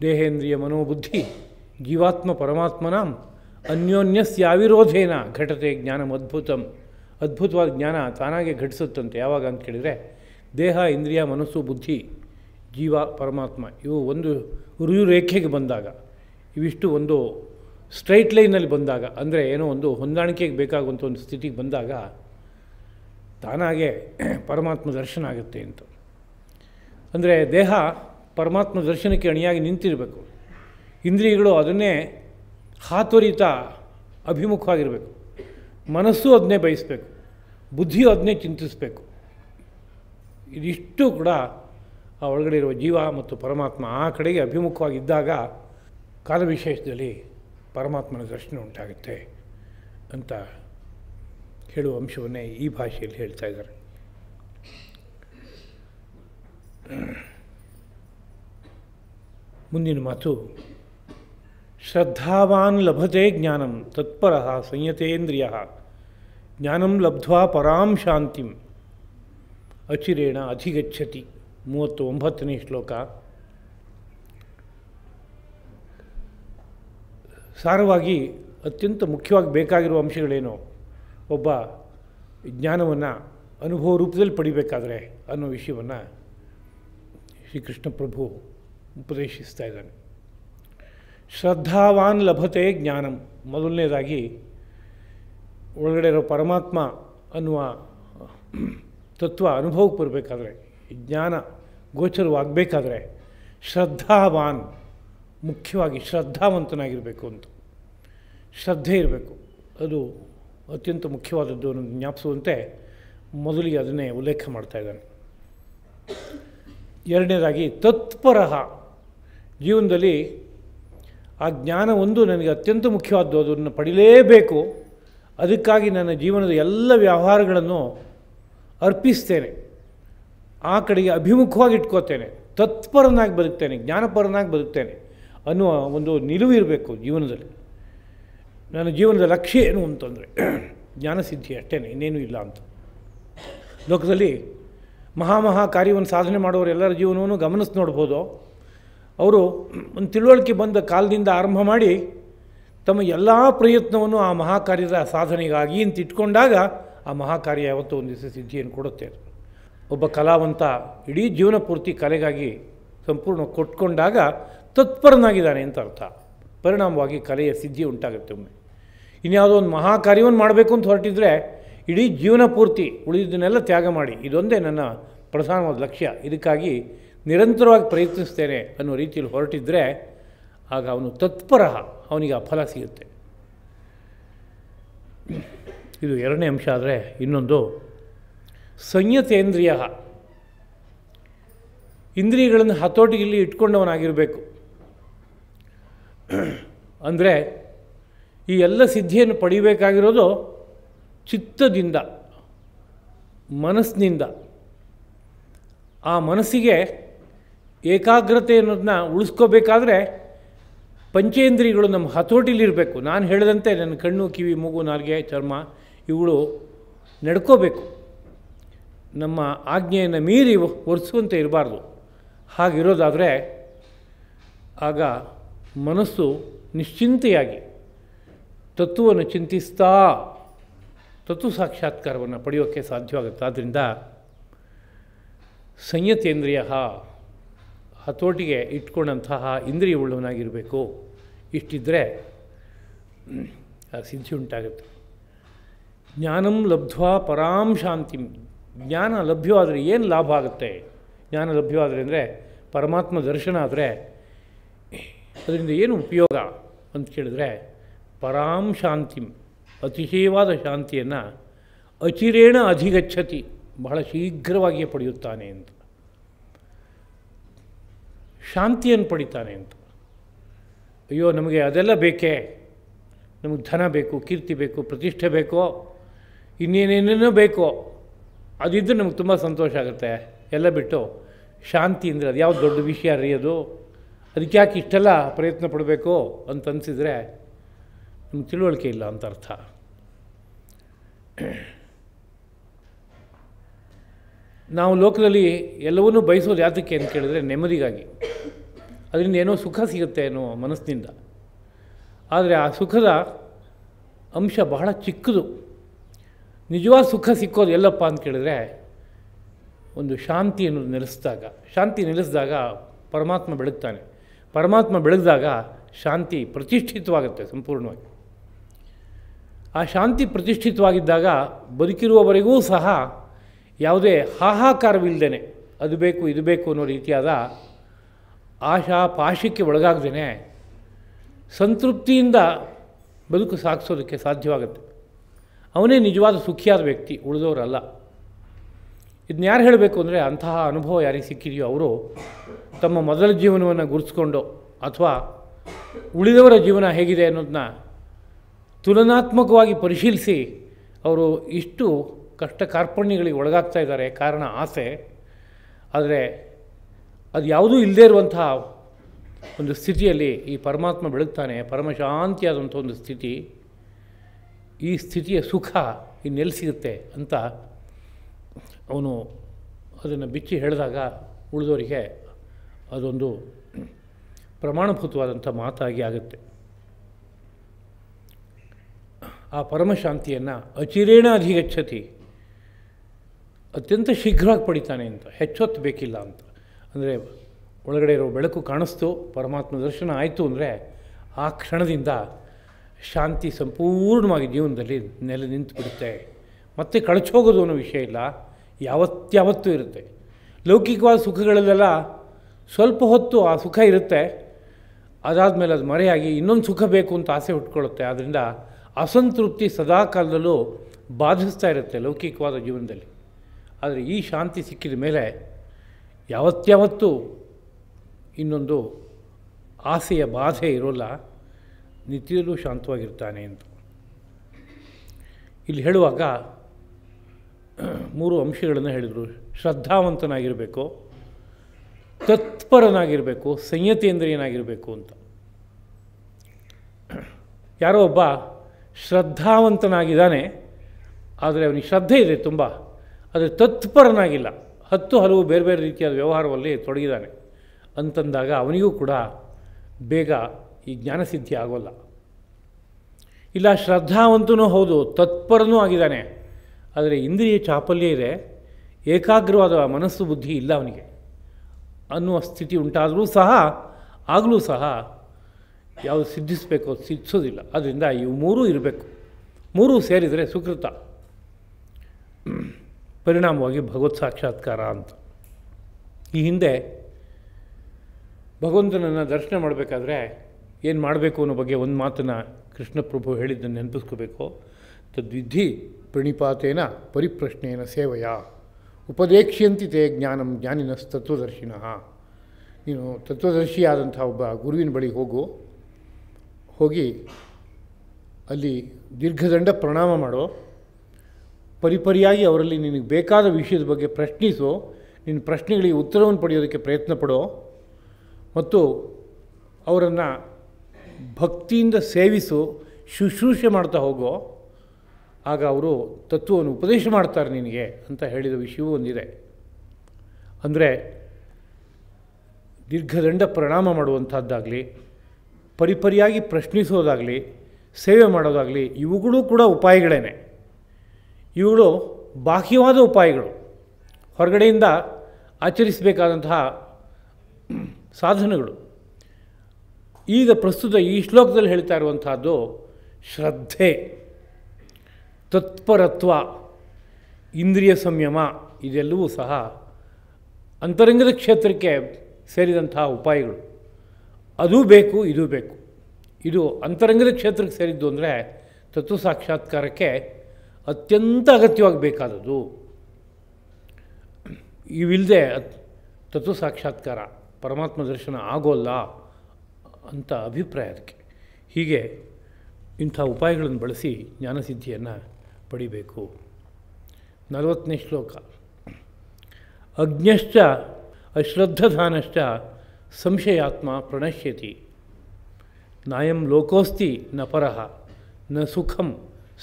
ದೇಹೇಂದ್ರಿಯ ಮನೋಬುದ್ಧಿ ಜೀವಾತ್ಮ ಪರಮಾತ್ಮನ ಅನ್ಯೋನ್ಯಸ್ಯಾವಿರೋಧೇನ ಘಟತೆ ಜ್ಞಾನಂ ಅದ್ಭುತಂ ಅದ್ಭುತವಾದ ಜ್ಞಾನ ತಾನಾಗೆ ಘಟಿಸುತ್ತಂತೆ ಯಾವಾಗ ಅಂತ ಕೇಳಿದರೆ ದೇಹ ಇಂದ್ರಿಯ ಮನಸ್ಸು ಬುದ್ಧಿ ಜೀವ ಪರಮಾತ್ಮ ಇವು ಒಂದು ರುಯುರೇಖೆಗೆ ಬಂದಾಗ ಇವಿಷ್ಟು ಒಂದು ಸ್ಟ್ರೈಟ್ ಲೈನಲ್ಲಿ ಬಂದಾಗ ಅಂದರೆ ಏನೋ ಒಂದು ಹೊಂದಾಣಿಕೆಗೆ ಬೇಕಾಗುವಂಥ ಒಂದು ಸ್ಥಿತಿಗೆ ಬಂದಾಗ ತಾನಾಗೆ ಪರಮಾತ್ಮ ದರ್ಶನ ಆಗುತ್ತೆ ಅಂತ ಅಂದರೆ ದೇಹ ಪರಮಾತ್ಮ ದರ್ಶನಕ್ಕೆ ಅಣಿಯಾಗಿ ನಿಂತಿರಬೇಕು ಇಂದ್ರಿಯಗಳು ಅದನ್ನೇ ಹಾತೊರಿತ ಅಭಿಮುಖವಾಗಿರಬೇಕು ಮನಸ್ಸು ಅದನ್ನೇ ಬಯಸಬೇಕು ಬುದ್ಧಿಯು ಅದನ್ನೇ ಚಿಂತಿಸಬೇಕು ಇದಿಷ್ಟು ಕೂಡ ಆ ಒಳಗಡೆ ಇರುವ ಜೀವ ಮತ್ತು ಪರಮಾತ್ಮ ಆ ಕಡೆಗೆ ಅಭಿಮುಖವಾಗಿದ್ದಾಗ ಕಾಲವಿಶೇಷದಲ್ಲಿ परमात्म दर्शन उंटाते अंत अंशवे भाषे हेल्ता मुद्दे मतु श्रद्धावान लभते ज्ञान तत्पर संयतेन्द्रिय ज्ञान लब्ध्वा परां शांति अचिरेण अतिगछति मूवत्न श्लोक ಸಾರವಾಗಿ ಅತ್ಯಂತ ಮುಖ್ಯವಾಗಿ ಬೇಕಾಗಿರುವ ಅಂಶಗಳೇನು ಒಬ್ಬ ಜ್ಞಾನವನ್ನು ಅನುಭವ ರೂಪದಲ್ಲಿ ಪಡಿಬೇಕಾದರೆ ಅನ್ನೋ ವಿಷಯವನ್ನು ಶ್ರೀಕೃಷ್ಣ ಪ್ರಭು ಉಪದೇಶಿಸ್ತಾ ಇದ್ದಾನೆ ಶ್ರದ್ಧಾವಾನ್ ಲಭತೆ ಜ್ಞಾನಂ ಮೊದಲನೇದಾಗಿ ಒಳಗಡೆ ಇರೋ ಪರಮಾತ್ಮ ಅನ್ನುವ ತತ್ವ ಅನುಭವಕ್ಕೆ ಬರಬೇಕಾದ್ರೆ ಜ್ಞಾನ ಗೋಚರವಾಗಬೇಕಾದ್ರೆ ಶ್ರದ್ಧಾವಾನ್ ಮುಖ್ಯವಾಗಿ ಶ್ರದ್ಧಾವಂತನಾಗಿರಬೇಕು ಅಂತ ಶ್ರದ್ಧೆ ಇರಬೇಕು ಅದು ಅತ್ಯಂತ ಮುಖ್ಯವಾದದ್ದು ಅನ್ನೋದು ಜ್ಞಾಪಿಸುವಂತೆ ಮೊದಲಿಗೆ ಅದನ್ನೇ ಉಲ್ಲೇಖ ಮಾಡ್ತಾ ಇದ್ದಾನೆ ಎರಡನೇದಾಗಿ ತತ್ಪರಹ ಜೀವನದಲ್ಲಿ ಆ ಜ್ಞಾನ ಒಂದು ನನಗೆ ಅತ್ಯಂತ ಮುಖ್ಯವಾದ್ದು ಅದನ್ನು ಪಡಿಲೇಬೇಕು ಅದಕ್ಕಾಗಿ ನನ್ನ ಜೀವನದ ಎಲ್ಲ ವ್ಯವಹಾರಗಳನ್ನು ಅರ್ಪಿಸ್ತೇನೆ ಆ ಕಡೆಗೆ ಅಭಿಮುಖವಾಗಿ ಇಟ್ಕೋತೇನೆ ತತ್ಪರನಾಗಿ ಬದುಕ್ತೇನೆ ಜ್ಞಾನಪರನಾಗಿ ಬದುಕ್ತೇನೆ ಅನ್ನುವ ಒಂದು ನಿಲುವು ಇರಬೇಕು ಜೀವನದಲ್ಲಿ ನನ್ನ ಜೀವನದ ಲಕ್ಷ್ಯ ಏನು ಅಂತಂದರೆ ಜ್ಞಾನಸಿದ್ಧಿ ಅಷ್ಟೇ ಇನ್ನೇನು ಇಲ್ಲ ಅಂತ ಲೋಕದಲ್ಲಿ ಮಹಾಮಹಾ ಕಾರ್ಯವನ್ನು ಸಾಧನೆ ಎಲ್ಲರ ಜೀವನವನ್ನು ಗಮನಿಸಿ ನೋಡ್ಬೋದು ಅವರು ಒಂದು ತಿಳುವಳಿಕೆ ಬಂದ ಕಾಲದಿಂದ ಆರಂಭ ಮಾಡಿ ತಮ್ಮ ಎಲ್ಲ ಪ್ರಯತ್ನವನ್ನು ಆ ಮಹಾಕಾರ್ಯದ ಸಾಧನೆಗಾಗಿ ಅಂತ ಇಟ್ಕೊಂಡಾಗ ಆ ಮಹಾಕಾರ್ಯ ಯಾವತ್ತೂ ಒಂದು ದಿವಸ ಸಿದ್ಧಿಯನ್ನು ಕೊಡುತ್ತೆ ಒಬ್ಬ ಕಲಾವಂತ ಇಡೀ ಜೀವನ ಪೂರ್ತಿ ಕಲೆಗಾಗಿ ಸಂಪೂರ್ಣ ಕೊಟ್ಕೊಂಡಾಗ ತತ್ಪರನಾಗಿದ್ದಾನೆ ಅಂತ ಅರ್ಥ ಪರಿಣಾಮವಾಗಿ ಕಲೆಯ ಸಿದ್ಧಿ ಉಂಟಾಗುತ್ತೆ ಒಮ್ಮೆ ಇನ್ಯಾವುದೋ ಒಂದು ಮಹಾ ಕಾರ್ಯವನ್ನು ಮಾಡಬೇಕು ಅಂತ ಹೊರಟಿದ್ರೆ ಇಡೀ ಜೀವನ ಪೂರ್ತಿ ಉಳಿದಿದ್ದನ್ನೆಲ್ಲ ತ್ಯಾಗ ಮಾಡಿ ಇದೊಂದೇ ನನ್ನ ಪ್ರಧಾನವಾದ ಲಕ್ಷ್ಯ ಇದಕ್ಕಾಗಿ ನಿರಂತರವಾಗಿ ಪ್ರಯತ್ನಿಸ್ತೇನೆ ಅನ್ನೋ ರೀತಿಯಲ್ಲಿ ಹೊರಟಿದ್ರೆ ಆಗ ಅವನು ತತ್ಪರ ಅವನಿಗೆ ಆ ಫಲ ಸಿಗುತ್ತೆ ಇದು ಎರಡನೇ ಅಂಶ ಆದರೆ ಇನ್ನೊಂದು ಸಂಯತೇಂದ್ರಿಯ ಇಂದ್ರಿಯಗಳನ್ನು ಹತೋಟಿಯಲ್ಲಿ ಇಟ್ಕೊಂಡವನಾಗಿರಬೇಕು ಅಂದರೆ ಈ ಎಲ್ಲ ಸಿದ್ಧಿಯನ್ನು ಪಡಿಬೇಕಾಗಿರೋದು ಚಿತ್ತದಿಂದ ಮನಸ್ಸಿನಿಂದ ಆ ಮನಸ್ಸಿಗೆ ಏಕಾಗ್ರತೆ ಅನ್ನೋದನ್ನ ಉಳಿಸ್ಕೋಬೇಕಾದ್ರೆ ಪಂಚೇಂದ್ರಿಯಗಳು ನಮ್ಮ ಹತೋಟಿಲಿರಬೇಕು ನಾನು ಹೇಳಿದಂತೆ ನನ್ನ ಕಣ್ಣು ಕಿವಿ ಮೂಗು ನಾಲ್ಗೆ ಚರ್ಮ ಇವುಗಳು ನಡ್ಕೋಬೇಕು ನಮ್ಮ ಆಜ್ಞೆಯನ್ನು ಮೀರಿ ಒರೆಸುವಂತೆ ಇರಬಾರ್ದು ಹಾಗಿರೋದಾದರೆ ಆಗ ಮನಸ್ಸು ನಿಶ್ಚಿಂತೆಯಾಗಿ ತತ್ವವನ್ನು ಚಿಂತಿಸ್ತಾ ತತ್ವ ಸಾಕ್ಷಾತ್ಕಾರವನ್ನು ಪಡೆಯೋಕ್ಕೆ ಸಾಧ್ಯವಾಗುತ್ತೆ ಆದ್ದರಿಂದ ಸಂಯತೇಂದ್ರಿಯ ಹತೋಟಿಗೆ ಇಟ್ಕೊಂಡಂತಹ ಇಂದ್ರಿಯವುಳ್ಳವನಾಗಿರಬೇಕು ಇಷ್ಟಿದ್ದರೆ ಸಿದ್ಧಿ ಉಂಟಾಗುತ್ತೆ ಜ್ಞಾನಂ ಲಬ್ಧ್ವಾ ಪರಾಂ ಶಾಂತಿ ಜ್ಞಾನ ಲಭ್ಯವಾದರೆ ಏನು ಲಾಭ ಆಗುತ್ತೆ ಜ್ಞಾನ ಲಭ್ಯವಾದರೆ ಅಂದರೆ ಪರಮಾತ್ಮ ದರ್ಶನ ಆದರೆ ಅದರಿಂದ ಏನು ಉಪಯೋಗ ಅಂತ ಕೇಳಿದ್ರೆ ಪರಾಂ ಶಾಂತಿ ಅತಿಶಯವಾದ ಶಾಂತಿಯನ್ನು ಅಚಿರೇಣ ಅಧಿಗಚ್ಚತಿ ಬಹಳ ಶೀಘ್ರವಾಗಿಯೇ ಪಡೆಯುತ್ತಾನೆ ಅಂತ ಶಾಂತಿಯನ್ನು ಪಡಿತಾನೆ ಅಂತ ಅಯ್ಯೋ ನಮಗೆ ಅದೆಲ್ಲ ಬೇಕೇ ನಮಗೆ ಧನ ಬೇಕು ಕೀರ್ತಿ ಬೇಕು ಪ್ರತಿಷ್ಠೆ ಬೇಕೋ ಇನ್ನೇನೇನೇನೋ ಬೇಕೋ ಅದಿದ್ದರೆ ನಮಗೆ ತುಂಬ ಸಂತೋಷ ಆಗುತ್ತೆ ಎಲ್ಲ ಬಿಟ್ಟು ಶಾಂತಿ ಅಂದರೆ ಅದು ಯಾವ ದೊಡ್ಡ ವಿಷಯ ರೀ ಅದು ಅದಕ್ಕೆ ಯಾಕೆ ಇಷ್ಟೆಲ್ಲ ಪ್ರಯತ್ನ ಪಡಬೇಕು ಅಂತ ಅನಿಸಿದರೆ ನಮ್ಗೆ ತಿಳುವಳಿಕೆ ಇಲ್ಲ ಅಂತ ಅರ್ಥ ನಾವು ಲೋಕದಲ್ಲಿ ಎಲ್ಲವನ್ನೂ ಬಯಸೋದು ಯಾತಕ್ಕೆ ಅಂತ ಕೇಳಿದ್ರೆ ನೆಮ್ಮದಿಗಾಗಿ ಅದರಿಂದ ಏನೋ ಸುಖ ಸಿಗುತ್ತೆ ಅನ್ನೋ ಮನಸ್ಸಿನಿಂದ ಆದರೆ ಆ ಸುಖದ ಅಂಶ ಬಹಳ ಚಿಕ್ಕದು ನಿಜವಾದ ಸುಖ ಸಿಕ್ಕೋದು ಎಲ್ಲಪ್ಪ ಅಂತ ಕೇಳಿದ್ರೆ ಒಂದು ಶಾಂತಿಯನ್ನು ನೆಲೆಸಿದಾಗ ಶಾಂತಿ ನೆಲೆಸಿದಾಗ ಪರಮಾತ್ಮ ಬೆಳಗ್ತಾನೆ ಪರಮಾತ್ಮ ಬೆಳೆದಾಗ ಶಾಂತಿ ಪ್ರತಿಷ್ಠಿತವಾಗುತ್ತೆ ಸಂಪೂರ್ಣವಾಗಿ ಆ ಶಾಂತಿ ಪ್ರತಿಷ್ಠಿತವಾಗಿದ್ದಾಗ ಬದುಕಿರುವವರೆಗೂ ಸಹ ಯಾವುದೇ ಹಾಹಾಕಾರವಿಲ್ಲದೇ ಅದು ಬೇಕು ಇದು ಬೇಕು ಅನ್ನೋ ರೀತಿಯಾದ ಆಶಾ ಪಾಶಕ್ಕೆ ಒಳಗಾಗ್ದೇ ಸಂತೃಪ್ತಿಯಿಂದ ಬದುಕು ಸಾಗಿಸೋದಕ್ಕೆ ಸಾಧ್ಯವಾಗುತ್ತೆ ಅವನೇ ನಿಜವಾದ ಸುಖಿಯಾದ ವ್ಯಕ್ತಿ ಉಳಿದವರಲ್ಲ ಇದನ್ನ ಯಾರು ಹೇಳಬೇಕು ಅಂದರೆ ಅಂತಹ ಅನುಭವ ಯಾರಿಗೆ ಸಿಕ್ಕಿದೆಯೋ ಅವರು ತಮ್ಮ ಮೊದಲ ಜೀವನವನ್ನು ಗುರುತಿಸ್ಕೊಂಡು ಅಥವಾ ಉಳಿದವರ ಜೀವನ ಹೇಗಿದೆ ಅನ್ನೋದನ್ನ ತುಲನಾತ್ಮಕವಾಗಿ ಪರಿಶೀಲಿಸಿ ಅವರು ಇಷ್ಟು ಕಷ್ಟ ಕಾರ್ಪಣ್ಯಗಳಿಗೆ ಒಳಗಾಗ್ತಾ ಇದ್ದಾರೆ ಕಾರಣ ಆಸೆ ಆದರೆ ಅದು ಯಾವುದೂ ಇಲ್ಲದೇ ಇರುವಂತಹ ಒಂದು ಸ್ಥಿತಿಯಲ್ಲಿ ಈ ಪರಮಾತ್ಮ ಬೆಳಗ್ತಾನೆ ಪರಮಶಾಂತಿಯಾದಂಥ ಒಂದು ಸ್ಥಿತಿ ಈ ಸ್ಥಿತಿಯ ಸುಖ ಇನ್ನೆಲ್ಲಿ ಸಿಗುತ್ತೆ ಅಂತ ಅವನು ಅದನ್ನು ಬಿಚ್ಚಿ ಹೇಳಿದಾಗ ಉಳಿದವರಿಗೆ ಅದೊಂದು ಪ್ರಮಾಣಭೂತವಾದಂಥ ಮಾತಾಗಿ ಆಗುತ್ತೆ ಆ ಪರಮಶಾಂತಿಯನ್ನು ಅಚಿರೇಣ ಅಧಿಗಚ್ಚತಿ ಅತ್ಯಂತ ಶೀಘ್ರವಾಗಿ ಪಡಿತಾನೆ ಅಂತ ಹೆಚ್ಚೊತ್ತು ಬೇಕಿಲ್ಲ ಅಂತ ಅಂದರೆ ಒಳಗಡೆ ಇರೋ ಬೆಳಕು ಕಾಣಿಸ್ತು ಪರಮಾತ್ಮ ದರ್ಶನ ಆಯಿತು ಅಂದರೆ ಆ ಕ್ಷಣದಿಂದ ಶಾಂತಿ ಸಂಪೂರ್ಣವಾಗಿ ಜೀವನದಲ್ಲಿ ನೆಲೆ ನಿಂತು ಬಿಡುತ್ತೆ ಮತ್ತೆ ಕಳಚೋಗೋದು ಅನ್ನೋ ವಿಷಯ ಇಲ್ಲ ಯಾವತ್ತು ಇರುತ್ತೆ ಲೌಕಿಕವಾದ ಸುಖಗಳಲ್ಲೆಲ್ಲ ಸ್ವಲ್ಪ ಹೊತ್ತು ಆ ಸುಖ ಇರುತ್ತೆ ಅದಾದಮೇಲೆ ಅದು ಮರೆಯಾಗಿ ಇನ್ನೊಂದು ಸುಖ ಬೇಕು ಅಂತ ಆಸೆ ಉಟ್ಕೊಳ್ಳುತ್ತೆ ಆದ್ದರಿಂದ ಅಸಂತೃಪ್ತಿ ಸದಾ ಕಾಲದಲ್ಲೂ ಬಾಧಿಸ್ತಾ ಇರುತ್ತೆ ಲೌಕಿಕವಾದ ಜೀವನದಲ್ಲಿ ಆದರೆ ಈ ಶಾಂತಿ ಸಿಕ್ಕಿದ ಮೇಲೆ ಯಾವತ್ತಾವತ್ತೂ ಇನ್ನೊಂದು ಆಸೆಯ ಬಾಧೆ ಇರೋಲ್ಲ ನಿತ್ಯದಲ್ಲೂ ಶಾಂತವಾಗಿರ್ತಾನೆ ಅಂತ ಇಲ್ಲಿ ಹೇಳುವಾಗ ಮೂರು ಅಂಶಗಳನ್ನು ಹೇಳಿದರು ಶ್ರದ್ಧಾವಂತನಾಗಿರಬೇಕು ತತ್ಪರನಾಗಿರಬೇಕು ಏನಾಗಿರಬೇಕು ಅಂತ ಯಾರೋ ಒಬ್ಬ ಶ್ರದ್ಧಾವಂತನಾಗಿದ್ದಾನೆ ಆದರೆ ಅವನಿಗೆ ಶ್ರದ್ಧೆ ಇದೆ ತುಂಬ ಆದರೆ ತತ್ಪರನಾಗಿಲ್ಲ ಹತ್ತು ಹಲವು ಬೇರೆ ಬೇರೆ ರೀತಿಯಾದ ವ್ಯವಹಾರದಲ್ಲಿ ತೊಡಗಿದ್ದಾನೆ ಅಂತಂದಾಗ ಅವನಿಗೂ ಕೂಡ ಬೇಗ ಈ ಜ್ಞಾನಸಿದ್ಧಿ ಆಗೋಲ್ಲ ಇಲ್ಲ ಶ್ರದ್ಧಾವಂತನೂ ಹೌದು ತತ್ಪರನೂ ಆಗಿದ್ದಾನೆ ಆದರೆ ಇಂದ್ರಿಯ ಚಾಪಲ್ಯ ಇದೆ ಏಕಾಗ್ರವಾದ ಮನಸ್ಸು ಬುದ್ಧಿ ಇಲ್ಲ ಅವನಿಗೆ ಅನ್ನುವ ಸ್ಥಿತಿ ಉಂಟಾದರೂ ಸಹ ಆಗಲೂ ಸಹ ಯಾವುದು ಸಿದ್ಧಿಸಬೇಕು ಸಿದ್ಧಿಸೋದಿಲ್ಲ ಅದರಿಂದ ಇವು ಮೂರೂ ಇರಬೇಕು ಮೂರೂ ಸೇರಿದರೆ ಸುಕೃತ ಪರಿಣಾಮವಾಗಿ ಭಗವತ್ ಸಾಕ್ಷಾತ್ಕಾರ ಅಂತ ಈ ಹಿಂದೆ ಭಗವಂತನನ್ನು ದರ್ಶನ ಮಾಡಬೇಕಾದ್ರೆ ಏನು ಮಾಡಬೇಕು ಅನ್ನೋ ಬಗ್ಗೆ ಒಂದು ಮಾತನ್ನು ಕೃಷ್ಣಪ್ರಭು ಹೇಳಿದ್ದನ್ನು ನೆನಪಿಸ್ಕೋಬೇಕು ತದ್ವಿಧಿ ಪ್ರಣಿಪಾತೇನ ಪರಿಪ್ರಶ್ನೇನ ಸೇವೆಯ ಉಪದೇಕ್ಷ್ಯಂತಿ ತೇ ಜ್ಞಾನಂ ಜ್ಞಾನಿನ ತತ್ವದರ್ಶಿನ ನೀನು ತತ್ವದರ್ಶಿಯಾದಂಥ ಒಬ್ಬ ಗುರುವಿನ ಬಳಿ ಹೋಗು ಹೋಗಿ ಅಲ್ಲಿ ದೀರ್ಘದಂಡ ಪ್ರಣಾಮ ಮಾಡೋ ಪರಿಪರಿಯಾಗಿ ಅವರಲ್ಲಿ ನಿನಗೆ ಬೇಕಾದ ವಿಷಯದ ಬಗ್ಗೆ ಪ್ರಶ್ನಿಸು ನಿನ್ನ ಪ್ರಶ್ನೆಗಳಿಗೆ ಉತ್ತರವನ್ನು ಪಡೆಯೋದಕ್ಕೆ ಪ್ರಯತ್ನ ಪಡೋ ಮತ್ತು ಅವರನ್ನು ಭಕ್ತಿಯಿಂದ ಸೇವಿಸು ಶುಶ್ರೂಷೆ ಮಾಡ್ತಾ ಹೋಗೋ ಆಗ ಅವರು ತತ್ವವನ್ನು ಉಪದೇಶ ಮಾಡ್ತಾರೆ ನಿನಗೆ ಅಂತ ಹೇಳಿದ ವಿಷಯವೂ ಒಂದಿದೆ ಅಂದರೆ ದೀರ್ಘದಂಡ ಪ್ರಣಾಮ ಮಾಡುವಂಥದ್ದಾಗಲಿ ಪರಿಪರಿಯಾಗಿ ಪ್ರಶ್ನಿಸೋದಾಗಲಿ ಸೇವೆ ಮಾಡೋದಾಗಲಿ ಇವುಗಳೂ ಕೂಡ ಉಪಾಯಗಳೇ ಇವುಗಳು ಬಾಹ್ಯವಾದ ಉಪಾಯಗಳು ಹೊರಗಡೆಯಿಂದ ಆಚರಿಸಬೇಕಾದಂತಹ ಸಾಧನಗಳು ಈಗ ಪ್ರಸ್ತುತ ಈ ಶ್ಲೋಕದಲ್ಲಿ ಹೇಳ್ತಾ ಇರುವಂಥದ್ದು ಶ್ರದ್ಧೆ ತತ್ಪರತ್ವ ಇಂದ್ರಿಯ ಸಂಯಮ ಇದೆಲ್ಲವೂ ಸಹ ಅಂತರಂಗದ ಕ್ಷೇತ್ರಕ್ಕೆ ಸೇರಿದಂತಹ ಉಪಾಯಗಳು ಅದೂ ಬೇಕು ಇದೂ ಬೇಕು ಇದು ಅಂತರಂಗದ ಕ್ಷೇತ್ರಕ್ಕೆ ಸೇರಿದ್ದು ಅಂದರೆ ತತ್ವ ಸಾಕ್ಷಾತ್ಕಾರಕ್ಕೆ ಅತ್ಯಂತ ಅಗತ್ಯವಾಗಿ ಬೇಕಾದದ್ದು ಇವಿಲ್ಲದೆ ತತ್ವ ಸಾಕ್ಷಾತ್ಕಾರ ಪರಮಾತ್ಮ ದರ್ಶನ ಆಗೋಲ್ಲ ಅಂತ ಅಭಿಪ್ರಾಯ ಅದಕ್ಕೆ ಹೀಗೆ ಇಂಥ ಉಪಾಯಗಳನ್ನು ಬಳಸಿ ಜ್ಞಾನಸಿದ್ಧಿಯನ್ನು ಪಡಿಬೇಕು ನಲವತ್ತನೇ ಶ್ಲೋಕ ಅಗ್ನಶ್ಚ ಅಶ್ರದ್ಧಧಾನಶ್ಚ ಸಂಶಯಾತ್ಮ ಪ್ರಣಶ್ಯತಿ ನಾಯಂ ಲೋಕೋಸ್ತಿ ನ ಪರಹ ನ ಸುಖಂ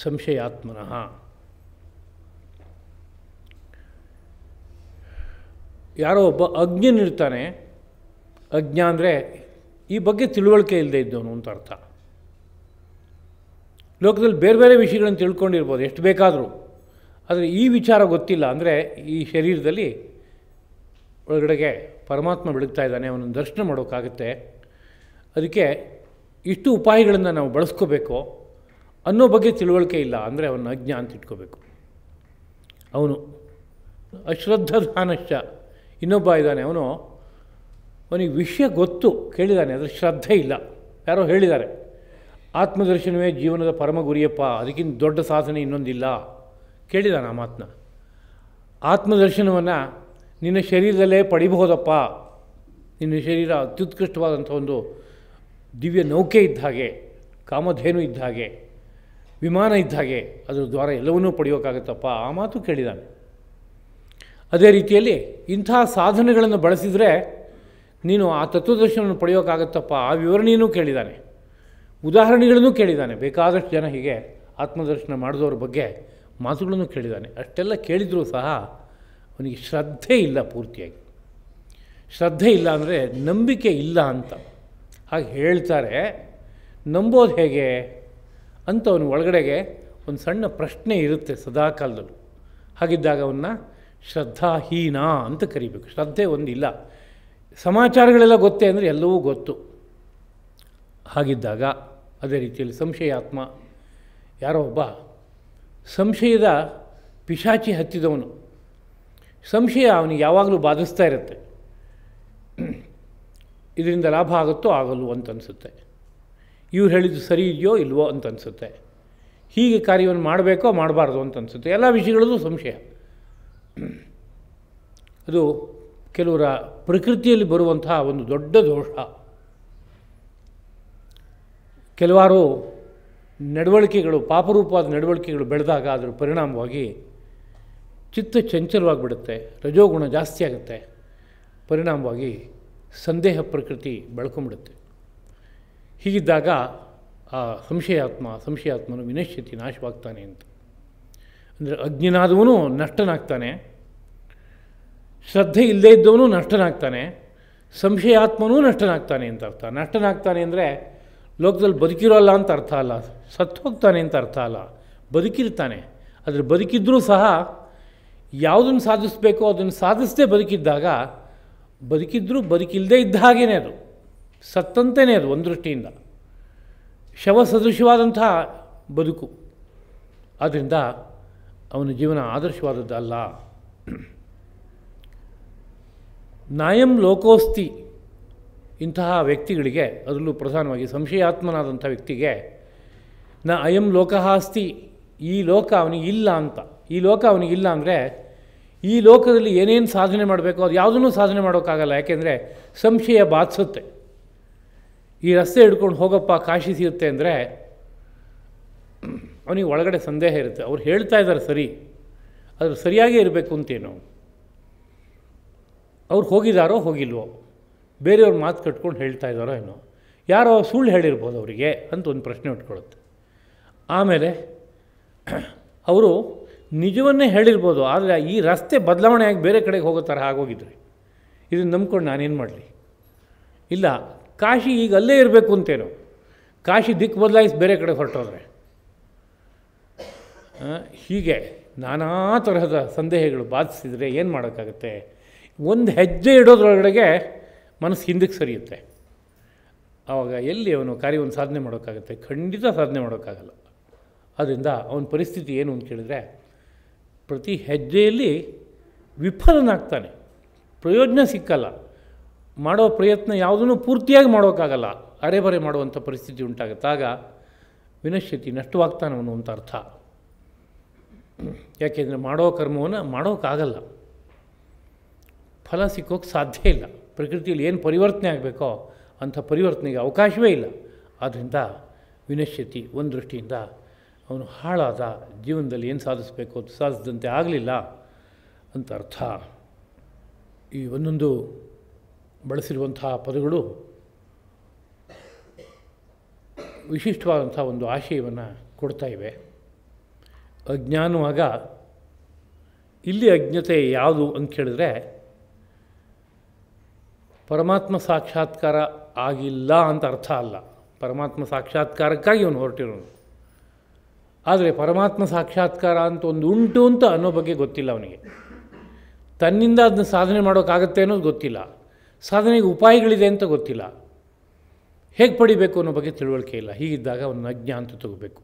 ಸಂಶಯಾತ್ಮನಃ ಯಾರೋ ಒಬ್ಬ ಅಗ್ನಿನಿರ್ತಾನೆ ಅಜ್ಞ ಅಂದರೆ ಈ ಬಗ್ಗೆ ತಿಳುವಳಿಕೆ ಇಲ್ಲದೆ ಇದ್ದವನು ಅಂತ ಅರ್ಥ ಲೋಕದಲ್ಲಿ ಬೇರೆ ಬೇರೆ ವಿಷಯಗಳನ್ನು ತಿಳ್ಕೊಂಡಿರ್ಬೋದು ಎಷ್ಟು ಬೇಕಾದರೂ ಆದರೆ ಈ ವಿಚಾರ ಗೊತ್ತಿಲ್ಲ ಅಂದರೆ ಈ ಶರೀರದಲ್ಲಿ ಒಳಗಡೆಗೆ ಪರಮಾತ್ಮ ಬೆಳಗ್ತಾ ಇದ್ದಾನೆ ಅವನನ್ನು ದರ್ಶನ ಮಾಡೋಕ್ಕಾಗುತ್ತೆ ಅದಕ್ಕೆ ಇಷ್ಟು ಉಪಾಯಗಳನ್ನು ನಾವು ಬಳಸ್ಕೋಬೇಕು ಅನ್ನೋ ಬಗ್ಗೆ ತಿಳುವಳಿಕೆ ಇಲ್ಲ ಅಂದರೆ ಅವನ ಅಜ್ಞ ಅಂತ ಇಟ್ಕೋಬೇಕು ಅವನು ಅಶ್ರದ್ಧ ಧಾನಶ್ಚ ಇನ್ನೊಬ್ಬ ಇದ್ದಾನೆ ಅವನು ಅವನಿಗೆ ವಿಷಯ ಗೊತ್ತು ಕೇಳಿದ್ದಾನೆ ಅದರ ಶ್ರದ್ಧೆ ಇಲ್ಲ ಯಾರೋ ಹೇಳಿದ್ದಾರೆ ಆತ್ಮದರ್ಶನವೇ ಜೀವನದ ಪರಮ ಗುರಿಯಪ್ಪ ಅದಕ್ಕಿಂತ ದೊಡ್ಡ ಸಾಧನೆ ಇನ್ನೊಂದಿಲ್ಲ ಕೇಳಿದ ನಾ ಮಾತನ್ನ ಆತ್ಮದರ್ಶನವನ್ನು ನಿನ್ನ ಶರೀರದಲ್ಲೇ ಪಡಿಬಹುದಪ್ಪ ನಿನ್ನ ಶರೀರ ಅತ್ಯುತ್ಕೃಷ್ಟವಾದಂಥ ಒಂದು ದಿವ್ಯ ನೌಕೆ ಇದ್ದ ಹಾಗೆ ಕಾಮಧೇನು ಇದ್ದ ಹಾಗೆ ವಿಮಾನ ಇದ್ದ ಹಾಗೆ ಅದರ ದ್ವಾರ ಎಲ್ಲವನ್ನೂ ಪಡೆಯೋಕ್ಕಾಗತ್ತಪ್ಪ ಆ ಮಾತು ಕೇಳಿದಾನೆ ಅದೇ ರೀತಿಯಲ್ಲಿ ಇಂಥ ಸಾಧನೆಗಳನ್ನು ಬಳಸಿದರೆ ನೀನು ಆ ತತ್ವದರ್ಶನವನ್ನು ಪಡೆಯೋಕ್ಕಾಗತ್ತಪ್ಪ ಆ ವಿವರಣೆಯನ್ನು ಕೇಳಿದ್ದಾನೆ ಉದಾಹರಣೆಗಳನ್ನು ಕೇಳಿದ್ದಾನೆ ಬೇಕಾದಷ್ಟು ಜನ ಹೀಗೆ ಆತ್ಮದರ್ಶನ ಮಾಡಿದವ್ರ ಬಗ್ಗೆ ಮಾತುಗಳನ್ನು ಕೇಳಿದ್ದಾನೆ ಅಷ್ಟೆಲ್ಲ ಕೇಳಿದರೂ ಸಹ ಅವನಿಗೆ ಶ್ರದ್ಧೆ ಇಲ್ಲ ಪೂರ್ತಿಯಾಗಿ ಶ್ರದ್ಧೆ ಇಲ್ಲ ಅಂದರೆ ನಂಬಿಕೆ ಇಲ್ಲ ಅಂತ ಹಾಗೆ ಹೇಳ್ತಾರೆ ನಂಬೋದು ಹೇಗೆ ಅಂತ ಅವನ ಒಳಗಡೆಗೆ ಒಂದು ಸಣ್ಣ ಪ್ರಶ್ನೆ ಇರುತ್ತೆ ಸದಾ ಕಾಲದಲ್ಲೂ ಹಾಗಿದ್ದಾಗ ಅವನ್ನ ಶ್ರದ್ಧಾಹೀನ ಅಂತ ಕರಿಬೇಕು ಶ್ರದ್ಧೆ ಒಂದಿಲ್ಲ ಸಮಾಚಾರಗಳೆಲ್ಲ ಗೊತ್ತೇ ಅಂದರೆ ಎಲ್ಲವೂ ಗೊತ್ತು ಹಾಗಿದ್ದಾಗ ಅದೇ ರೀತಿಯಲ್ಲಿ ಸಂಶಯ ಆತ್ಮ ಯಾರೋ ಒಬ್ಬ ಸಂಶಯದ ಪಿಶಾಚಿ ಹತ್ತಿದವನು ಸಂಶಯ ಅವನಿಗೆ ಯಾವಾಗಲೂ ಬಾಧಿಸ್ತಾ ಇರುತ್ತೆ ಇದರಿಂದ ಲಾಭ ಆಗುತ್ತೋ ಆಗಲ್ವೋ ಅಂತ ಅನಿಸುತ್ತೆ ಇವ್ರು ಹೇಳಿದ್ದು ಸರಿ ಇದೆಯೋ ಇಲ್ವೋ ಅಂತ ಅನಿಸುತ್ತೆ ಹೀಗೆ ಕಾರ್ಯವನ್ನು ಮಾಡಬೇಕೋ ಮಾಡಬಾರ್ದು ಅಂತ ಅನಿಸುತ್ತೆ ಎಲ್ಲ ವಿಷಯಗಳಲ್ಲೂ ಸಂಶಯ ಅದು ಕೆಲವರ ಪ್ರಕೃತಿಯಲ್ಲಿ ಬರುವಂತಹ ಒಂದು ದೊಡ್ಡ ದೋಷ ಕೆಲವಾರು ನಡವಳಿಕೆಗಳು ಪಾಪರೂಪವಾದ ನಡವಳಿಕೆಗಳು ಬೆಳೆದಾಗ ಅದರ ಪರಿಣಾಮವಾಗಿ ಚಿತ್ತ ಚಂಚಲವಾಗಿಬಿಡುತ್ತೆ ರಜೋಗುಣ ಜಾಸ್ತಿ ಆಗುತ್ತೆ ಪರಿಣಾಮವಾಗಿ ಸಂದೇಹ ಪ್ರಕೃತಿ ಬೆಳ್ಕೊಂಬಿಡುತ್ತೆ ಹೀಗಿದ್ದಾಗ ಆ ಸಂಶಯಾತ್ಮ ಸಂಶಯಾತ್ಮನು ವಿನಶ್ಚಿತಿ ನಾಶವಾಗ್ತಾನೆ ಅಂತ ಅಂದರೆ ಅಜ್ಞನಾದವನು ನಷ್ಟನಾಗ್ತಾನೆ ಶ್ರದ್ಧೆ ಇಲ್ಲದೇ ಇದ್ದವನು ನಷ್ಟನಾಗ್ತಾನೆ ಸಂಶಯಾತ್ಮನೂ ನಷ್ಟನಾಗ್ತಾನೆ ಅಂತ ಅರ್ಥ ನಷ್ಟನಾಗ್ತಾನೆ ಅಂದರೆ ಲೋಕದಲ್ಲಿ ಬದುಕಿರೋಲ್ಲ ಅಂತ ಅರ್ಥ ಅಲ್ಲ ಸತ್ತು ಹೋಗ್ತಾನೆ ಅಂತ ಅರ್ಥ ಅಲ್ಲ ಬದುಕಿರ್ತಾನೆ ಆದರೆ ಬದುಕಿದ್ರೂ ಸಹ ಯಾವುದನ್ನು ಸಾಧಿಸಬೇಕು ಅದನ್ನು ಸಾಧಿಸದೆ ಬದುಕಿದ್ದಾಗ ಬದುಕಿದ್ರೂ ಬದುಕಿಲ್ಲದೇ ಇದ್ದ ಹಾಗೇನೇ ಅದು ಸತ್ತಂತೇ ಅದು ಒಂದು ದೃಷ್ಟಿಯಿಂದ ಶವ ಸದೃಶವಾದಂಥ ಬದುಕು ಆದ್ದರಿಂದ ಅವನ ಜೀವನ ಆದರ್ಶವಾದದ್ದಲ್ಲ ನಾಯಂ ಲೋಕೋಸ್ತಿ ಇಂತಹ ವ್ಯಕ್ತಿಗಳಿಗೆ ಅದರಲ್ಲೂ ಪ್ರಧಾನವಾಗಿ ಸಂಶಯಾತ್ಮನಾದಂಥ ವ್ಯಕ್ತಿಗೆ ನ ಅಯಂ ಲೋಕಹಾಸ್ತಿ ಈ ಲೋಕ ಅವನಿಗೆ ಇಲ್ಲ ಅಂತ ಈ ಲೋಕ ಇಲ್ಲ ಅಂದರೆ ಈ ಲೋಕದಲ್ಲಿ ಏನೇನು ಸಾಧನೆ ಮಾಡಬೇಕು ಅದು ಯಾವುದನ್ನೂ ಸಾಧನೆ ಮಾಡೋಕ್ಕಾಗಲ್ಲ ಯಾಕೆಂದರೆ ಸಂಶಯ ಬಾಧಿಸುತ್ತೆ ಈ ರಸ್ತೆ ಹಿಡ್ಕೊಂಡು ಹೋಗಪ್ಪ ಕಾಶಿ ಸಿಗುತ್ತೆ ಅಂದರೆ ಅವನಿಗೆ ಒಳಗಡೆ ಸಂದೇಹ ಇರುತ್ತೆ ಅವ್ರು ಹೇಳ್ತಾ ಇದ್ದಾರೆ ಸರಿ ಅದು ಸರಿಯಾಗೇ ಇರಬೇಕು ಅಂತೇನು ಅವ್ರು ಹೋಗಿದ್ದಾರೋ ಹೋಗಿಲ್ವೋ ಬೇರೆಯವ್ರ ಮಾತು ಕಟ್ಕೊಂಡು ಹೇಳ್ತಾ ಇದ್ದಾರೋ ಏನೋ ಯಾರೋ ಸುಳ್ಳು ಹೇಳಿರ್ಬೋದು ಅವರಿಗೆ ಅಂತ ಒಂದು ಪ್ರಶ್ನೆ ಉಟ್ಕೊಳ್ಳುತ್ತೆ ಆಮೇಲೆ ಅವರು ನಿಜವನ್ನೇ ಹೇಳಿರ್ಬೋದು ಆದರೆ ಈ ರಸ್ತೆ ಬದಲಾವಣೆಯಾಗಿ ಬೇರೆ ಕಡೆಗೆ ಹೋಗೋ ಥರ ಆಗೋಗಿದ್ರಿ ಇದನ್ನು ನಂಬ್ಕೊಂಡು ನಾನೇನು ಮಾಡಲಿ ಇಲ್ಲ ಕಾಶಿ ಈಗ ಅಲ್ಲೇ ಇರಬೇಕು ಅಂತೇನೋ ಕಾಶಿ ದಿಕ್ಕು ಬದಲಾಯಿಸಿ ಬೇರೆ ಕಡೆ ಹೊರಟೋದ್ರೆ ಹೀಗೆ ನಾನಾ ತರಹದ ಸಂದೇಹಗಳು ಬಾಧಿಸಿದರೆ ಏನು ಮಾಡೋಕ್ಕಾಗುತ್ತೆ ಒಂದು ಹೆಜ್ಜೆ ಇಡೋದ್ರೊಳಗಡೆಗೆ ಮನಸ್ಸು ಹಿಂದಕ್ಕೆ ಸರಿಯುತ್ತೆ ಆವಾಗ ಎಲ್ಲಿ ಅವನು ಕಾರ್ಯವನ್ನು ಸಾಧನೆ ಮಾಡೋಕ್ಕಾಗುತ್ತೆ ಖಂಡಿತ ಸಾಧನೆ ಮಾಡೋಕ್ಕಾಗಲ್ಲ ಆದ್ದರಿಂದ ಅವನ ಪರಿಸ್ಥಿತಿ ಏನು ಅಂತ ಕೇಳಿದರೆ ಪ್ರತಿ ಹೆಜ್ಜೆಯಲ್ಲಿ ವಿಫಲನಾಗ್ತಾನೆ ಪ್ರಯೋಜನ ಸಿಕ್ಕಲ್ಲ ಮಾಡೋ ಪ್ರಯತ್ನ ಯಾವುದನ್ನು ಪೂರ್ತಿಯಾಗಿ ಮಾಡೋಕ್ಕಾಗಲ್ಲ ಅರೆಬರೆ ಮಾಡುವಂಥ ಪರಿಸ್ಥಿತಿ ಉಂಟಾಗುತ್ತೆ ಆಗ ವಿನಶ್ಯತಿ ನಷ್ಟವಾಗ್ತಾನೆ ಅವನು ಅರ್ಥ ಯಾಕೆಂದರೆ ಮಾಡೋ ಕರ್ಮವನ್ನು ಮಾಡೋಕ್ಕಾಗಲ್ಲ ಫಲ ಸಿಕ್ಕೋಕ್ಕೆ ಸಾಧ್ಯ ಇಲ್ಲ ಪ್ರಕೃತಿಯಲ್ಲಿ ಏನು ಪರಿವರ್ತನೆ ಆಗಬೇಕೋ ಅಂಥ ಪರಿವರ್ತನೆಗೆ ಅವಕಾಶವೇ ಇಲ್ಲ ಆದ್ದರಿಂದ ವಿನಶ್ಯತಿ ಒಂದು ದೃಷ್ಟಿಯಿಂದ ಅವನು ಹಾಳಾದ ಜೀವನದಲ್ಲಿ ಏನು ಸಾಧಿಸಬೇಕು ಸಾಧಿಸಿದಂತೆ ಆಗಲಿಲ್ಲ ಅಂತ ಅರ್ಥ ಈ ಒಂದೊಂದು ಬಳಸಿರುವಂತಹ ಪದಗಳು ವಿಶಿಷ್ಟವಾದಂಥ ಒಂದು ಆಶಯವನ್ನು ಕೊಡ್ತಾ ಇವೆ ಅಜ್ಞಾನವಾಗ ಇಲ್ಲಿ ಅಜ್ಞತೆ ಯಾವುದು ಅಂತ ಕೇಳಿದ್ರೆ ಪರಮಾತ್ಮ ಸಾಕ್ಷಾತ್ಕಾರ ಆಗಿಲ್ಲ ಅಂತ ಅರ್ಥ ಅಲ್ಲ ಪರಮಾತ್ಮ ಸಾಕ್ಷಾತ್ಕಾರಕ್ಕಾಗಿ ಅವನು ಹೊರಟಿರೋನು ಆದರೆ ಪರಮಾತ್ಮ ಸಾಕ್ಷಾತ್ಕಾರ ಅಂತ ಒಂದು ಉಂಟು ಅಂತ ಅನ್ನೋ ಬಗ್ಗೆ ಗೊತ್ತಿಲ್ಲ ಅವನಿಗೆ ತನ್ನಿಂದ ಅದನ್ನ ಸಾಧನೆ ಮಾಡೋಕ್ಕಾಗತ್ತೆ ಅನ್ನೋದು ಗೊತ್ತಿಲ್ಲ ಸಾಧನೆಗೆ ಉಪಾಯಗಳಿದೆ ಅಂತ ಗೊತ್ತಿಲ್ಲ ಹೇಗೆ ಪಡಿಬೇಕು ಅನ್ನೋ ಬಗ್ಗೆ ತಿಳುವಳಿಕೆ ಇಲ್ಲ ಹೀಗಿದ್ದಾಗ ಅವನ ಅಜ್ಞ ಅಂತ ತಗೋಬೇಕು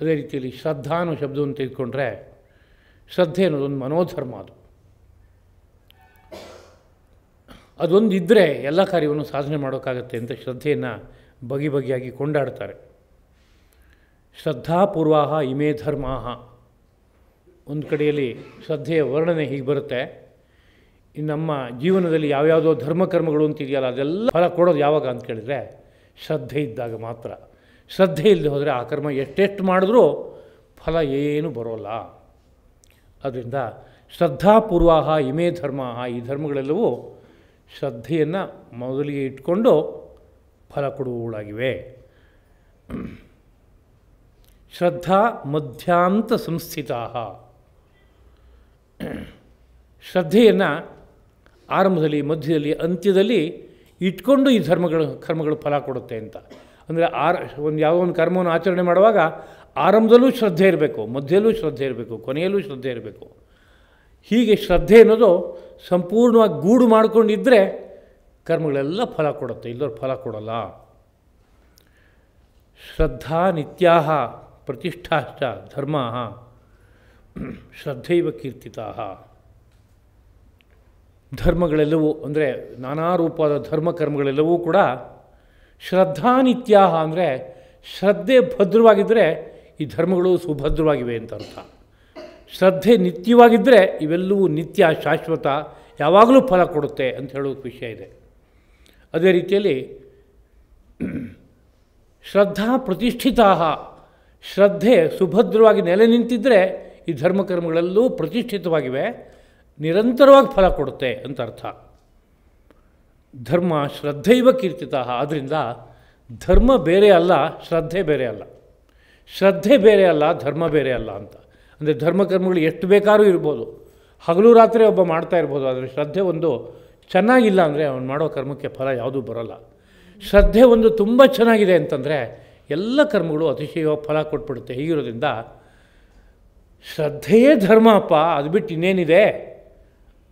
ಅದೇ ರೀತಿಯಲ್ಲಿ ಶ್ರದ್ಧಾ ಅನ್ನೋ ಶಬ್ದವನ್ನು ತೆಗೆದುಕೊಂಡ್ರೆ ಶ್ರದ್ಧೆ ಅನ್ನೋದೊಂದು ಮನೋಧರ್ಮ ಅದು ಅದೊಂದು ಇದ್ದರೆ ಎಲ್ಲ ಕಾರ್ಯವನ್ನು ಸಾಧನೆ ಮಾಡೋಕ್ಕಾಗತ್ತೆ ಅಂತ ಶ್ರದ್ಧೆಯನ್ನು ಬಗೆ ಬಗೆಯಾಗಿ ಕೊಂಡಾಡ್ತಾರೆ ಶ್ರದ್ಧಾಪೂರ್ವಾಹ ಇಮೇ ಧರ್ಮಾಹ ಒಂದು ಕಡೆಯಲ್ಲಿ ಶ್ರದ್ಧೆಯ ವರ್ಣನೆ ಹೀಗೆ ಬರುತ್ತೆ ನಮ್ಮ ಜೀವನದಲ್ಲಿ ಯಾವ್ಯಾವುದೋ ಧರ್ಮಕರ್ಮಗಳು ಅಂತಿದೆಯಲ್ಲ ಅದೆಲ್ಲ ಫಲ ಕೊಡೋದು ಯಾವಾಗ ಅಂತ ಕೇಳಿದರೆ ಶ್ರದ್ಧೆ ಇದ್ದಾಗ ಮಾತ್ರ ಶ್ರದ್ಧೆ ಇಲ್ಲದೆ ಹೋದರೆ ಆ ಕರ್ಮ ಎಷ್ಟೆಷ್ಟು ಮಾಡಿದ್ರೂ ಫಲ ಏನು ಬರೋಲ್ಲ ಅದರಿಂದ ಶ್ರದ್ಧಾಪೂರ್ವಾಹ ಇಮೇ ಧರ್ಮ ಈ ಧರ್ಮಗಳೆಲ್ಲವೂ ಶ್ರದ್ಧೆಯನ್ನು ಮೊದಲಿಗೆ ಇಟ್ಕೊಂಡು ಫಲ ಕೊಡುವವುಗಳಾಗಿವೆ ಶ್ರದ್ಧಾ ಮಧ್ಯಾಂತ ಸಂಸ್ಥಿತ ಶ್ರದ್ಧೆಯನ್ನು ಆರಂಭದಲ್ಲಿ ಮಧ್ಯದಲ್ಲಿ ಅಂತ್ಯದಲ್ಲಿ ಇಟ್ಕೊಂಡು ಈ ಧರ್ಮಗಳು ಕರ್ಮಗಳು ಫಲ ಕೊಡುತ್ತೆ ಅಂತ ಅಂದರೆ ಆರ ಒಂದು ಯಾವ ಒಂದು ಕರ್ಮವನ್ನು ಆಚರಣೆ ಮಾಡುವಾಗ ಆರಂಭದಲ್ಲೂ ಶ್ರದ್ಧೆ ಇರಬೇಕು ಮಧ್ಯದಲ್ಲೂ ಶ್ರದ್ಧೆ ಇರಬೇಕು ಕೊನೆಯಲ್ಲೂ ಶ್ರದ್ಧೆ ಇರಬೇಕು ಹೀಗೆ ಶ್ರದ್ಧೆ ಅನ್ನೋದು ಸಂಪೂರ್ಣವಾಗಿ ಗೂಡು ಮಾಡ್ಕೊಂಡಿದ್ದರೆ ಕರ್ಮಗಳೆಲ್ಲ ಫಲ ಕೊಡುತ್ತೆ ಇಲ್ಲರ ಫಲ ಕೊಡಲ್ಲ ಶ್ರದ್ಧಾ ನಿತ್ಯ ಪ್ರತಿಷ್ಠಾಶ್ಚ ಧರ್ಮ ಶ್ರದ್ಧೈವ ಕೀರ್ತಿತಾ ಧರ್ಮಗಳೆಲ್ಲವೂ ಅಂದರೆ ನಾನಾ ರೂಪದ ಧರ್ಮ ಕರ್ಮಗಳೆಲ್ಲವೂ ಕೂಡ ನಿತ್ಯ ಅಂದರೆ ಶ್ರದ್ಧೆ ಭದ್ರವಾಗಿದ್ದರೆ ಈ ಧರ್ಮಗಳು ಸುಭದ್ರವಾಗಿವೆ ಅಂತ ಅರ್ಥ ಶ್ರದ್ಧೆ ನಿತ್ಯವಾಗಿದ್ದರೆ ಇವೆಲ್ಲವೂ ನಿತ್ಯ ಶಾಶ್ವತ ಯಾವಾಗಲೂ ಫಲ ಕೊಡುತ್ತೆ ಅಂತ ಹೇಳೋದು ವಿಷಯ ಇದೆ ಅದೇ ರೀತಿಯಲ್ಲಿ ಶ್ರದ್ಧಾ ಪ್ರತಿಷ್ಠಿತ ಶ್ರದ್ಧೆ ಸುಭದ್ರವಾಗಿ ನೆಲೆ ನಿಂತಿದ್ದರೆ ಈ ಧರ್ಮಕರ್ಮಗಳೆಲ್ಲೂ ಪ್ರತಿಷ್ಠಿತವಾಗಿವೆ ನಿರಂತರವಾಗಿ ಫಲ ಕೊಡುತ್ತೆ ಅಂತ ಅರ್ಥ ಧರ್ಮ ಶ್ರದ್ಧೈವ ಕೀರ್ತಿತ ಆದ್ದರಿಂದ ಧರ್ಮ ಬೇರೆ ಅಲ್ಲ ಶ್ರದ್ಧೆ ಬೇರೆ ಅಲ್ಲ ಶ್ರದ್ಧೆ ಬೇರೆ ಅಲ್ಲ ಧರ್ಮ ಬೇರೆ ಅಲ್ಲ ಅಂತ ಅಂದರೆ ಧರ್ಮಕರ್ಮಗಳು ಎಷ್ಟು ಬೇಕಾದ್ರೂ ಇರ್ಬೋದು ಹಗಲು ರಾತ್ರಿ ಒಬ್ಬ ಮಾಡ್ತಾ ಇರ್ಬೋದು ಆದರೆ ಶ್ರದ್ಧೆ ಒಂದು ಚೆನ್ನಾಗಿಲ್ಲ ಅಂದರೆ ಅವನು ಮಾಡೋ ಕರ್ಮಕ್ಕೆ ಫಲ ಯಾವುದೂ ಬರೋಲ್ಲ ಶ್ರದ್ಧೆ ಒಂದು ತುಂಬ ಚೆನ್ನಾಗಿದೆ ಅಂತಂದರೆ ಎಲ್ಲ ಕರ್ಮಗಳು ಅತಿಶಯ ಫಲ ಕೊಟ್ಬಿಡುತ್ತೆ ಹೀಗಿರೋದ್ರಿಂದ ಶ್ರದ್ಧೆಯೇ ಧರ್ಮ ಅಪ್ಪ ಅದು ಬಿಟ್ಟು ಇನ್ನೇನಿದೆ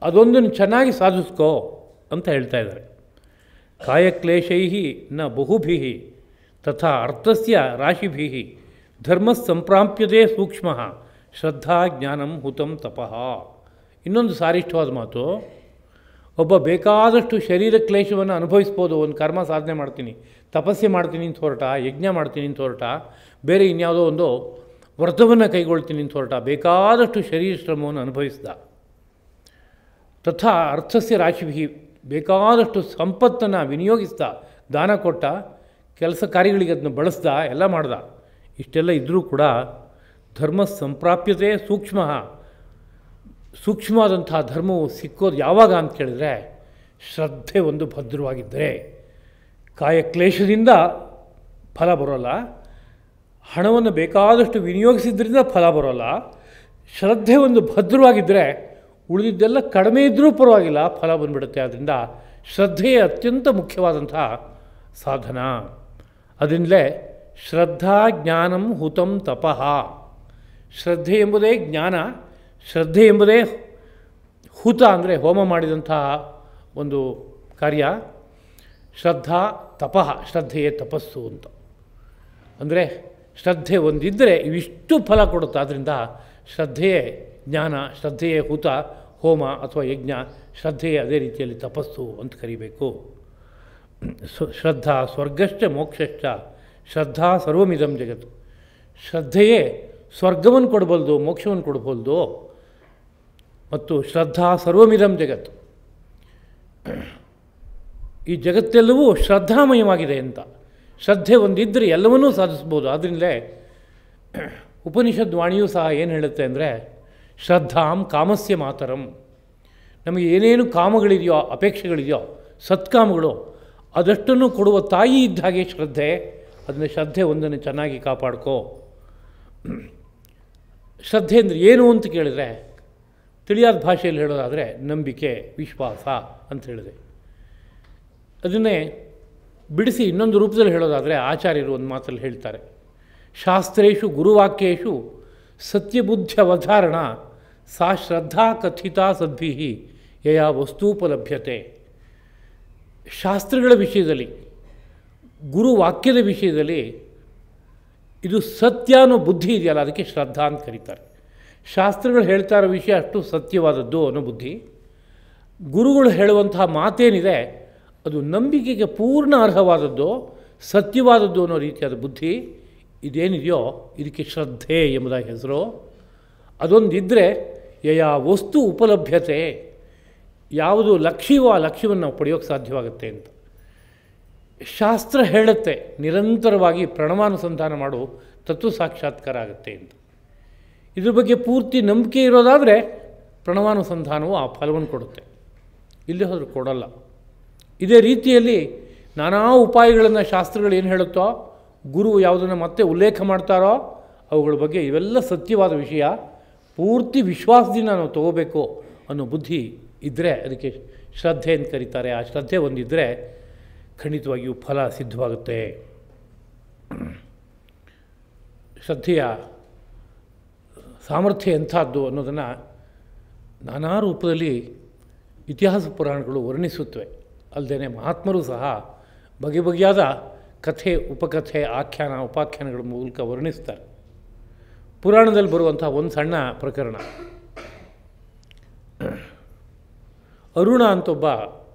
ಅದೊಂದನ್ನು ಚೆನ್ನಾಗಿ ಸಾಧಿಸ್ಕೋ ಅಂತ ಹೇಳ್ತಾ ಇದ್ದಾರೆ ಕಾಯಕ್ಲೇಶೈ ನ ಬಹುಭಿ ತಥಾ ಅರ್ಥಸ್ಯ ರಾಶಿಭಿ ಧರ್ಮ ಸಂಪ್ರಾಪ್ಯತೆ ಸೂಕ್ಷ್ಮ ಶ್ರದ್ಧಾ ಜ್ಞಾನಂ ಹುತಂ ತಪಃ ಇನ್ನೊಂದು ಸಾರಿಷ್ಟವಾದ ಮಾತು ಒಬ್ಬ ಬೇಕಾದಷ್ಟು ಶರೀರ ಕ್ಲೇಶವನ್ನು ಅನುಭವಿಸ್ಬೋದು ಒಂದು ಕರ್ಮ ಸಾಧನೆ ಮಾಡ್ತೀನಿ ತಪಸ್ಸೆ ಮಾಡ್ತೀನಿ ಅಂತ ಹೊರಟ ಯಜ್ಞ ಮಾಡ್ತೀನಿ ಅಂತ ಹೊರಟ ಬೇರೆ ಇನ್ಯಾವುದೋ ಒಂದು ವ್ರತವನ್ನು ಕೈಗೊಳ್ತೀನಿ ಅಂತ ಹೊರಟ ಬೇಕಾದಷ್ಟು ಶರೀರ ಶ್ರಮವನ್ನು ಅನುಭವಿಸ್ದ ತಥಾ ಅರ್ಥಸ್ಯ ರಾಶಿಭಿ ಬೇಕಾದಷ್ಟು ಸಂಪತ್ತನ್ನು ವಿನಿಯೋಗಿಸ್ದ ದಾನ ಕೊಟ್ಟ ಕೆಲಸ ಕಾರ್ಯಗಳಿಗೆ ಅದನ್ನು ಬಳಸ್ದ ಎಲ್ಲ ಮಾಡ್ದ ಇಷ್ಟೆಲ್ಲ ಇದ್ದರೂ ಕೂಡ ಧರ್ಮ ಸಂಪ್ರಾಪ್ಯತೆ ಸೂಕ್ಷ್ಮ ಸೂಕ್ಷ್ಮವಾದಂಥ ಧರ್ಮವು ಸಿಕ್ಕೋದು ಯಾವಾಗ ಅಂತ ಕೇಳಿದರೆ ಶ್ರದ್ಧೆ ಒಂದು ಭದ್ರವಾಗಿದ್ದರೆ ಕಾಯಕ್ಲೇಶದಿಂದ ಫಲ ಬರೋಲ್ಲ ಹಣವನ್ನು ಬೇಕಾದಷ್ಟು ವಿನಿಯೋಗಿಸಿದ್ರಿಂದ ಫಲ ಬರೋಲ್ಲ ಶ್ರದ್ಧೆ ಒಂದು ಭದ್ರವಾಗಿದ್ದರೆ ಉಳಿದಿದ್ದೆಲ್ಲ ಕಡಿಮೆ ಇದ್ದರೂ ಪರವಾಗಿಲ್ಲ ಫಲ ಬಂದುಬಿಡುತ್ತೆ ಆದ್ದರಿಂದ ಶ್ರದ್ಧೆಯೇ ಅತ್ಯಂತ ಮುಖ್ಯವಾದಂಥ ಸಾಧನ ಅದರಿಂದಲೇ ಶ್ರದ್ಧಾ ಜ್ಞಾನಂ ಹುತಂ ತಪಃ ಶ್ರದ್ಧೆ ಎಂಬುದೇ ಜ್ಞಾನ ಶ್ರದ್ಧೆ ಎಂಬುದೇ ಹುತ ಅಂದರೆ ಹೋಮ ಮಾಡಿದಂತಹ ಒಂದು ಕಾರ್ಯ ಶ್ರದ್ಧಾ ತಪಃ ಶ್ರದ್ಧೆಯೇ ತಪಸ್ಸು ಅಂತ ಅಂದರೆ ಶ್ರದ್ಧೆ ಒಂದಿದ್ದರೆ ಇವಿಷ್ಟು ಫಲ ಕೊಡುತ್ತೆ ಆದ್ದರಿಂದ ಶ್ರದ್ಧೆಯೇ ಜ್ಞಾನ ಶ್ರದ್ಧೆಯೇ ಹುತ ಹೋಮ ಅಥವಾ ಯಜ್ಞ ಶ್ರದ್ಧೆಯೇ ಅದೇ ರೀತಿಯಲ್ಲಿ ತಪಸ್ಸು ಅಂತ ಕರಿಬೇಕು ಶ್ರದ್ಧಾ ಸ್ವರ್ಗಶ್ಚ ಮೋಕ್ಷಶ್ಚ ಶ್ರದ್ಧಾ ಸರ್ವಮಿದಂ ಜಗತ್ತು ಶ್ರದ್ಧೆಯೇ ಸ್ವರ್ಗವನ್ನು ಕೊಡಬಲ್ದು ಮೋಕ್ಷವನ್ನು ಕೊಡಬಲ್ದು ಮತ್ತು ಶ್ರದ್ಧಾ ಸರ್ವಮಿದಂ ಜಗತ್ತು ಈ ಜಗತ್ತೆಲ್ಲವೂ ಶ್ರದ್ಧಾಮಯವಾಗಿದೆ ಅಂತ ಶ್ರದ್ಧೆ ಒಂದಿದ್ದರೆ ಎಲ್ಲವನ್ನೂ ಸಾಧಿಸ್ಬೋದು ಆದ್ದರಿಂದಲೇ ಉಪನಿಷದ್ ವಾಣಿಯೂ ಸಹ ಏನು ಹೇಳುತ್ತೆ ಅಂದರೆ ಶ್ರದ್ಧಾಂ ಕಾಮಸ್ಯ ಮಾತರಂ ನಮಗೆ ಏನೇನು ಕಾಮಗಳಿದೆಯೋ ಅಪೇಕ್ಷೆಗಳಿದೆಯೋ ಸತ್ಕಾಮಗಳು ಅದಷ್ಟನ್ನು ಕೊಡುವ ತಾಯಿ ಇದ್ದ ಹಾಗೆ ಶ್ರದ್ಧೆ ಅದನ್ನು ಶ್ರದ್ಧೆ ಒಂದನ್ನು ಚೆನ್ನಾಗಿ ಕಾಪಾಡ್ಕೋ ಶ್ರದ್ಧೆ ಅಂದರೆ ಏನು ಅಂತ ಕೇಳಿದರೆ ತಿಳಿಯಾದ ಭಾಷೆಯಲ್ಲಿ ಹೇಳೋದಾದರೆ ನಂಬಿಕೆ ವಿಶ್ವಾಸ ಅಂತ ಹೇಳಿದೆ ಅದನ್ನೇ ಬಿಡಿಸಿ ಇನ್ನೊಂದು ರೂಪದಲ್ಲಿ ಹೇಳೋದಾದರೆ ಆಚಾರ್ಯರು ಒಂದು ಮಾತಲ್ಲಿ ಹೇಳ್ತಾರೆ ಶಾಸ್ತ್ರೇಷು ಗುರುವಾಕ್ಯೇಶು ಅವಧಾರಣ ಸಾ ಶ್ರದ್ಧಾ ಕಥಿತಾ ಸದ್ಭಿಹಿ ಯಯ ವಸ್ತೂಪಲಭ್ಯತೆ ಶಾಸ್ತ್ರಗಳ ವಿಷಯದಲ್ಲಿ ಗುರುವಾಕ್ಯದ ವಿಷಯದಲ್ಲಿ ಇದು ಸತ್ಯ ಅನ್ನೋ ಬುದ್ಧಿ ಇದೆಯಲ್ಲ ಅದಕ್ಕೆ ಶ್ರದ್ಧಾ ಅಂತ ಕರೀತಾರೆ ಶಾಸ್ತ್ರಗಳು ಹೇಳ್ತಾ ಇರೋ ವಿಷಯ ಅಷ್ಟು ಸತ್ಯವಾದದ್ದು ಅನ್ನೋ ಬುದ್ಧಿ ಗುರುಗಳು ಹೇಳುವಂತಹ ಮಾತೇನಿದೆ ಅದು ನಂಬಿಕೆಗೆ ಪೂರ್ಣ ಅರ್ಹವಾದದ್ದು ಸತ್ಯವಾದದ್ದು ಅನ್ನೋ ರೀತಿಯಾದ ಬುದ್ಧಿ ಇದೇನಿದೆಯೋ ಇದಕ್ಕೆ ಶ್ರದ್ಧೆ ಎಂಬುದಾಗಿ ಹೆಸರು ಅದೊಂದಿದ್ದರೆ ಯಾ ವಸ್ತು ಉಪಲಭ್ಯತೆ ಯಾವುದು ಲಕ್ಷ್ಯವೋ ಆ ಲಕ್ಷ್ಯವನ್ನು ನಾವು ಪಡೆಯೋಕ್ಕೆ ಸಾಧ್ಯವಾಗುತ್ತೆ ಅಂತ ಶಾಸ್ತ್ರ ಹೇಳುತ್ತೆ ನಿರಂತರವಾಗಿ ಪ್ರಣವಾನುಸಂಧಾನ ಮಾಡು ತತ್ವ ಸಾಕ್ಷಾತ್ಕಾರ ಆಗುತ್ತೆ ಅಂತ ಇದ್ರ ಬಗ್ಗೆ ಪೂರ್ತಿ ನಂಬಿಕೆ ಇರೋದಾದರೆ ಪ್ರಣವಾನುಸಂಧಾನವು ಆ ಫಲವನ್ನು ಕೊಡುತ್ತೆ ಇಲ್ಲಿ ಹೋದರೂ ಕೊಡಲ್ಲ ಇದೇ ರೀತಿಯಲ್ಲಿ ನಾನಾ ಉಪಾಯಗಳನ್ನು ಶಾಸ್ತ್ರಗಳು ಏನು ಹೇಳುತ್ತೋ ಗುರು ಯಾವುದನ್ನು ಮತ್ತೆ ಉಲ್ಲೇಖ ಮಾಡ್ತಾರೋ ಅವುಗಳ ಬಗ್ಗೆ ಇವೆಲ್ಲ ಸತ್ಯವಾದ ವಿಷಯ ಪೂರ್ತಿ ವಿಶ್ವಾಸದಿಂದ ನಾವು ತಗೋಬೇಕು ಅನ್ನೋ ಬುದ್ಧಿ ಇದ್ದರೆ ಅದಕ್ಕೆ ಶ್ರದ್ಧೆ ಅಂತ ಕರೀತಾರೆ ಆ ಶ್ರದ್ಧೆ ಒಂದಿದ್ದರೆ ಖಂಡಿತವಾಗಿಯೂ ಫಲ ಸಿದ್ಧವಾಗುತ್ತೆ ಶ್ರದ್ಧೆಯ ಸಾಮರ್ಥ್ಯ ಎಂಥದ್ದು ಅನ್ನೋದನ್ನು ನಾನಾ ರೂಪದಲ್ಲಿ ಇತಿಹಾಸ ಪುರಾಣಗಳು ವರ್ಣಿಸುತ್ತವೆ ಅಲ್ಲದೇ ಮಹಾತ್ಮರು ಸಹ ಬಗೆ ಬಗೆಯಾದ ಕಥೆ ಉಪಕಥೆ ಆಖ್ಯಾನ ಉಪಾಖ್ಯಾನಗಳ ಮೂಲಕ ವರ್ಣಿಸ್ತಾರೆ ಪುರಾಣದಲ್ಲಿ ಬರುವಂಥ ಒಂದು ಸಣ್ಣ ಪ್ರಕರಣ ಅರುಣ ಒಬ್ಬ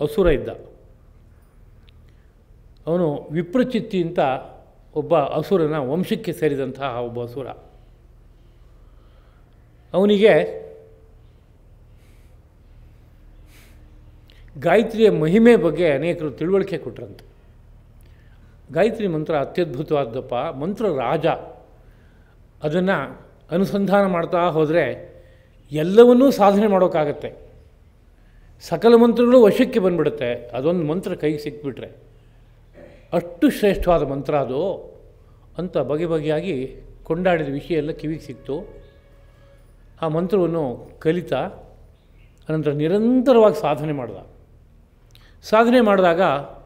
ಅಸುರ ಇದ್ದ ಅವನು ವಿಪ್ರಚಿತ್ತಿ ಅಂತ ಒಬ್ಬ ಅಸುರನ ವಂಶಕ್ಕೆ ಸೇರಿದಂತಹ ಒಬ್ಬ ಅಸುರ ಅವನಿಗೆ ಗಾಯತ್ರಿಯ ಮಹಿಮೆ ಬಗ್ಗೆ ಅನೇಕರು ತಿಳುವಳಿಕೆ ಕೊಟ್ರಂತೆ ಗಾಯತ್ರಿ ಮಂತ್ರ ಅತ್ಯದ್ಭುತವಾದ್ದಪ್ಪ ಮಂತ್ರ ರಾಜ ಅದನ್ನು ಅನುಸಂಧಾನ ಮಾಡ್ತಾ ಹೋದರೆ ಎಲ್ಲವನ್ನೂ ಸಾಧನೆ ಮಾಡೋಕ್ಕಾಗತ್ತೆ ಸಕಲ ಮಂತ್ರಗಳು ವಶಕ್ಕೆ ಬಂದ್ಬಿಡುತ್ತೆ ಅದೊಂದು ಮಂತ್ರ ಕೈಗೆ ಸಿಕ್ಬಿಟ್ರೆ ಅಷ್ಟು ಶ್ರೇಷ್ಠವಾದ ಮಂತ್ರ ಅದು ಅಂತ ಬಗೆ ಬಗೆಯಾಗಿ ಕೊಂಡಾಡಿದ ವಿಷಯ ಎಲ್ಲ ಕಿವಿಗೆ ಸಿಕ್ತು ಆ ಮಂತ್ರವನ್ನು ಕಲಿತ ಅನಂತರ ನಿರಂತರವಾಗಿ ಸಾಧನೆ ಮಾಡಿದ ಸಾಧನೆ ಮಾಡಿದಾಗ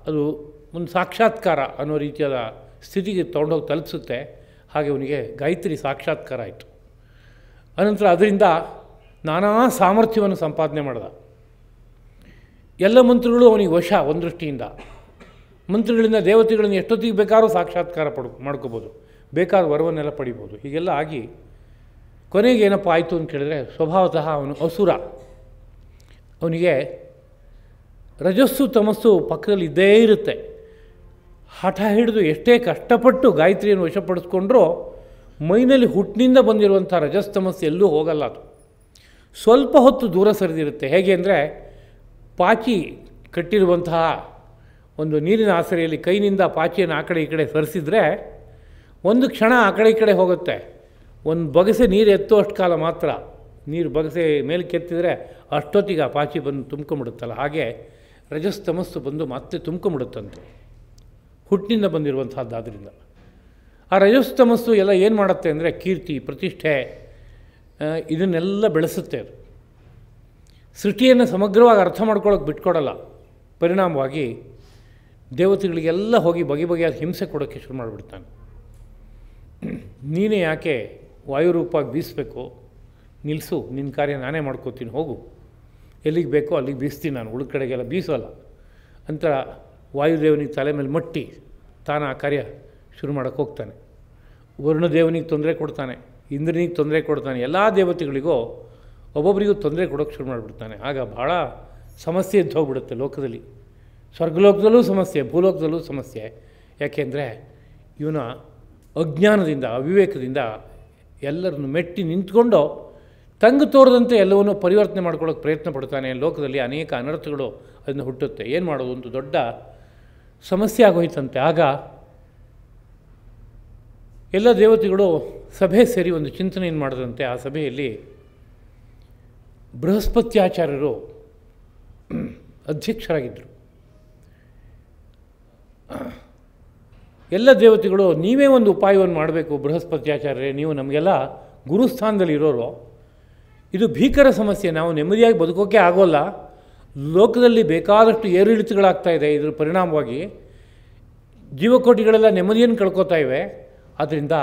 ಅದು ಒಂದು ಸಾಕ್ಷಾತ್ಕಾರ ಅನ್ನೋ ರೀತಿಯಾದ ಸ್ಥಿತಿಗೆ ತೊಗೊಂಡೋಗಿ ತಲುಪಿಸುತ್ತೆ ಹಾಗೆ ಅವನಿಗೆ ಗಾಯತ್ರಿ ಸಾಕ್ಷಾತ್ಕಾರ ಆಯಿತು ಅನಂತರ ಅದರಿಂದ ನಾನಾ ಸಾಮರ್ಥ್ಯವನ್ನು ಸಂಪಾದನೆ ಮಾಡಿದ ಎಲ್ಲ ಮಂತ್ರಗಳು ಅವನಿಗೆ ವಶ ಒಂದೃಷ್ಟಿಯಿಂದ ಮಂತ್ರಿಗಳಿಂದ ದೇವತೆಗಳನ್ನು ಎಷ್ಟೊತ್ತಿಗೆ ಬೇಕಾದ್ರೂ ಸಾಕ್ಷಾತ್ಕಾರ ಪಡ್ ಮಾಡ್ಕೋಬೋದು ಬೇಕಾದ ವರವನ್ನೆಲ್ಲ ಪಡಿಬೋದು ಹೀಗೆಲ್ಲ ಆಗಿ ಕೊನೆಗೆ ಏನಪ್ಪ ಆಯಿತು ಅಂತ ಕೇಳಿದ್ರೆ ಸ್ವಭಾವತಃ ಅವನು ಅಸುರ ಅವನಿಗೆ ರಜಸ್ಸು ತಮಸ್ಸು ಪಕ್ಕದಲ್ಲಿ ಇದ್ದೇ ಇರುತ್ತೆ ಹಠ ಹಿಡಿದು ಎಷ್ಟೇ ಕಷ್ಟಪಟ್ಟು ಗಾಯತ್ರಿಯನ್ನು ವಶಪಡಿಸ್ಕೊಂಡ್ರೂ ಮೈನಲ್ಲಿ ಹುಟ್ಟಿನಿಂದ ಬಂದಿರುವಂಥ ರಜಸ್ ತಮಸ್ಸು ಎಲ್ಲೂ ಹೋಗಲ್ಲ ಅದು ಸ್ವಲ್ಪ ಹೊತ್ತು ದೂರ ಸರಿದಿರುತ್ತೆ ಹೇಗೆ ಅಂದರೆ ಪಾಚಿ ಕಟ್ಟಿರುವಂತಹ ಒಂದು ನೀರಿನ ಆಸರೆಯಲ್ಲಿ ಕೈನಿಂದ ಪಾಚಿಯನ್ನು ಆ ಕಡೆ ಈ ಕಡೆ ಸರಿಸಿದರೆ ಒಂದು ಕ್ಷಣ ಆ ಕಡೆ ಈ ಕಡೆ ಹೋಗುತ್ತೆ ಒಂದು ಬಗಸೆ ನೀರು ಎತ್ತುವಷ್ಟು ಕಾಲ ಮಾತ್ರ ನೀರು ಬಗಸೆ ಮೇಲೆ ಕೆತ್ತಿದರೆ ಅಷ್ಟೊತ್ತಿಗೆ ಆ ಪಾಚಿ ಬಂದು ತುಂಬ್ಕೊಂಬಿಡುತ್ತಲ್ಲ ಹಾಗೆ ರಜಸ್ತಮಸ್ಸು ಬಂದು ಮತ್ತೆ ತುಂಬ್ಕೊಂಬಿಡುತ್ತಂತೆ ಹುಟ್ಟಿನಿಂದ ಬಂದಿರುವಂತಹದ್ದಾದ್ದರಿಂದ ಆ ರಜಸ್ತಮಸ್ಸು ಎಲ್ಲ ಏನು ಮಾಡುತ್ತೆ ಅಂದರೆ ಕೀರ್ತಿ ಪ್ರತಿಷ್ಠೆ ಇದನ್ನೆಲ್ಲ ಬೆಳೆಸುತ್ತೆ ಅದು ಸೃಷ್ಟಿಯನ್ನು ಸಮಗ್ರವಾಗಿ ಅರ್ಥ ಮಾಡ್ಕೊಳ್ಳೋಕೆ ಬಿಟ್ಕೊಡಲ್ಲ ಪರಿಣಾಮವಾಗಿ ದೇವತೆಗಳಿಗೆಲ್ಲ ಹೋಗಿ ಬಗೆ ಬಗೆಯಾದ ಹಿಂಸೆ ಕೊಡೋಕ್ಕೆ ಶುರು ಮಾಡಿಬಿಡ್ತಾನೆ ನೀನೇ ಯಾಕೆ ವಾಯುರೂಪವಾಗಿ ಬೀಸಬೇಕು ನಿಲ್ಲಿಸು ನಿನ್ನ ಕಾರ್ಯ ನಾನೇ ಮಾಡ್ಕೋತೀನಿ ಹೋಗು ಎಲ್ಲಿಗೆ ಬೇಕೋ ಅಲ್ಲಿಗೆ ಬೀಸ್ತೀನಿ ನಾನು ಉಳಿದ ಕಡೆಗೆಲ್ಲ ಬೀಸೋಲ್ಲ ಅಂತ ವಾಯುದೇವನಿಗೆ ತಲೆ ಮೇಲೆ ಮಟ್ಟಿ ತಾನು ಆ ಕಾರ್ಯ ಶುರು ಮಾಡೋಕ್ಕೆ ಹೋಗ್ತಾನೆ ವರುಣದೇವನಿಗೆ ತೊಂದರೆ ಕೊಡ್ತಾನೆ ಇಂದ್ರನಿಗೆ ತೊಂದರೆ ಕೊಡ್ತಾನೆ ಎಲ್ಲ ದೇವತೆಗಳಿಗೂ ಒಬ್ಬೊಬ್ಬರಿಗೂ ತೊಂದರೆ ಕೊಡೋಕ್ಕೆ ಶುರು ಮಾಡಿಬಿಡ್ತಾನೆ ಆಗ ಭಾಳ ಸಮಸ್ಯೆ ಇದ್ದು ಹೋಗ್ಬಿಡುತ್ತೆ ಲೋಕದಲ್ಲಿ ಸ್ವರ್ಗಲೋಕದಲ್ಲೂ ಸಮಸ್ಯೆ ಭೂಲೋಕದಲ್ಲೂ ಸಮಸ್ಯೆ ಯಾಕೆಂದರೆ ಇವನ ಅಜ್ಞಾನದಿಂದ ಅವಿವೇಕದಿಂದ ಎಲ್ಲರನ್ನು ಮೆಟ್ಟಿ ನಿಂತ್ಕೊಂಡು ತಂಗು ತೋರದಂತೆ ಎಲ್ಲವನ್ನೂ ಪರಿವರ್ತನೆ ಮಾಡ್ಕೊಳ್ಳೋಕೆ ಪ್ರಯತ್ನ ಪಡ್ತಾನೆ ಲೋಕದಲ್ಲಿ ಅನೇಕ ಅನರ್ಥಗಳು ಅದನ್ನು ಹುಟ್ಟುತ್ತೆ ಏನು ಮಾಡೋದು ಒಂದು ದೊಡ್ಡ ಸಮಸ್ಯೆ ಆಗೋಯ್ತಂತೆ ಆಗ ಎಲ್ಲ ದೇವತೆಗಳು ಸಭೆ ಸೇರಿ ಒಂದು ಚಿಂತನೆಯನ್ನು ಮಾಡಿದಂತೆ ಆ ಸಭೆಯಲ್ಲಿ ಬೃಹಸ್ಪತ್ಯಾಚಾರ್ಯರು ಅಧ್ಯಕ್ಷರಾಗಿದ್ದರು ಎಲ್ಲ ದೇವತೆಗಳು ನೀವೇ ಒಂದು ಉಪಾಯವನ್ನು ಮಾಡಬೇಕು ಬೃಹಸ್ಪತ್ಯಾಚಾರ್ಯರೇ ನೀವು ನಮಗೆಲ್ಲ ಗುರುಸ್ಥಾನದಲ್ಲಿ ಇರೋರು ಇದು ಭೀಕರ ಸಮಸ್ಯೆ ನಾವು ನೆಮ್ಮದಿಯಾಗಿ ಬದುಕೋಕೆ ಆಗೋಲ್ಲ ಲೋಕದಲ್ಲಿ ಬೇಕಾದಷ್ಟು ಏರಿಳಿತಗಳಾಗ್ತಾ ಇದೆ ಇದರ ಪರಿಣಾಮವಾಗಿ ಜೀವಕೋಟಿಗಳೆಲ್ಲ ನೆಮ್ಮದಿಯನ್ನು ಕಳ್ಕೊತಾ ಇವೆ ಆದ್ದರಿಂದ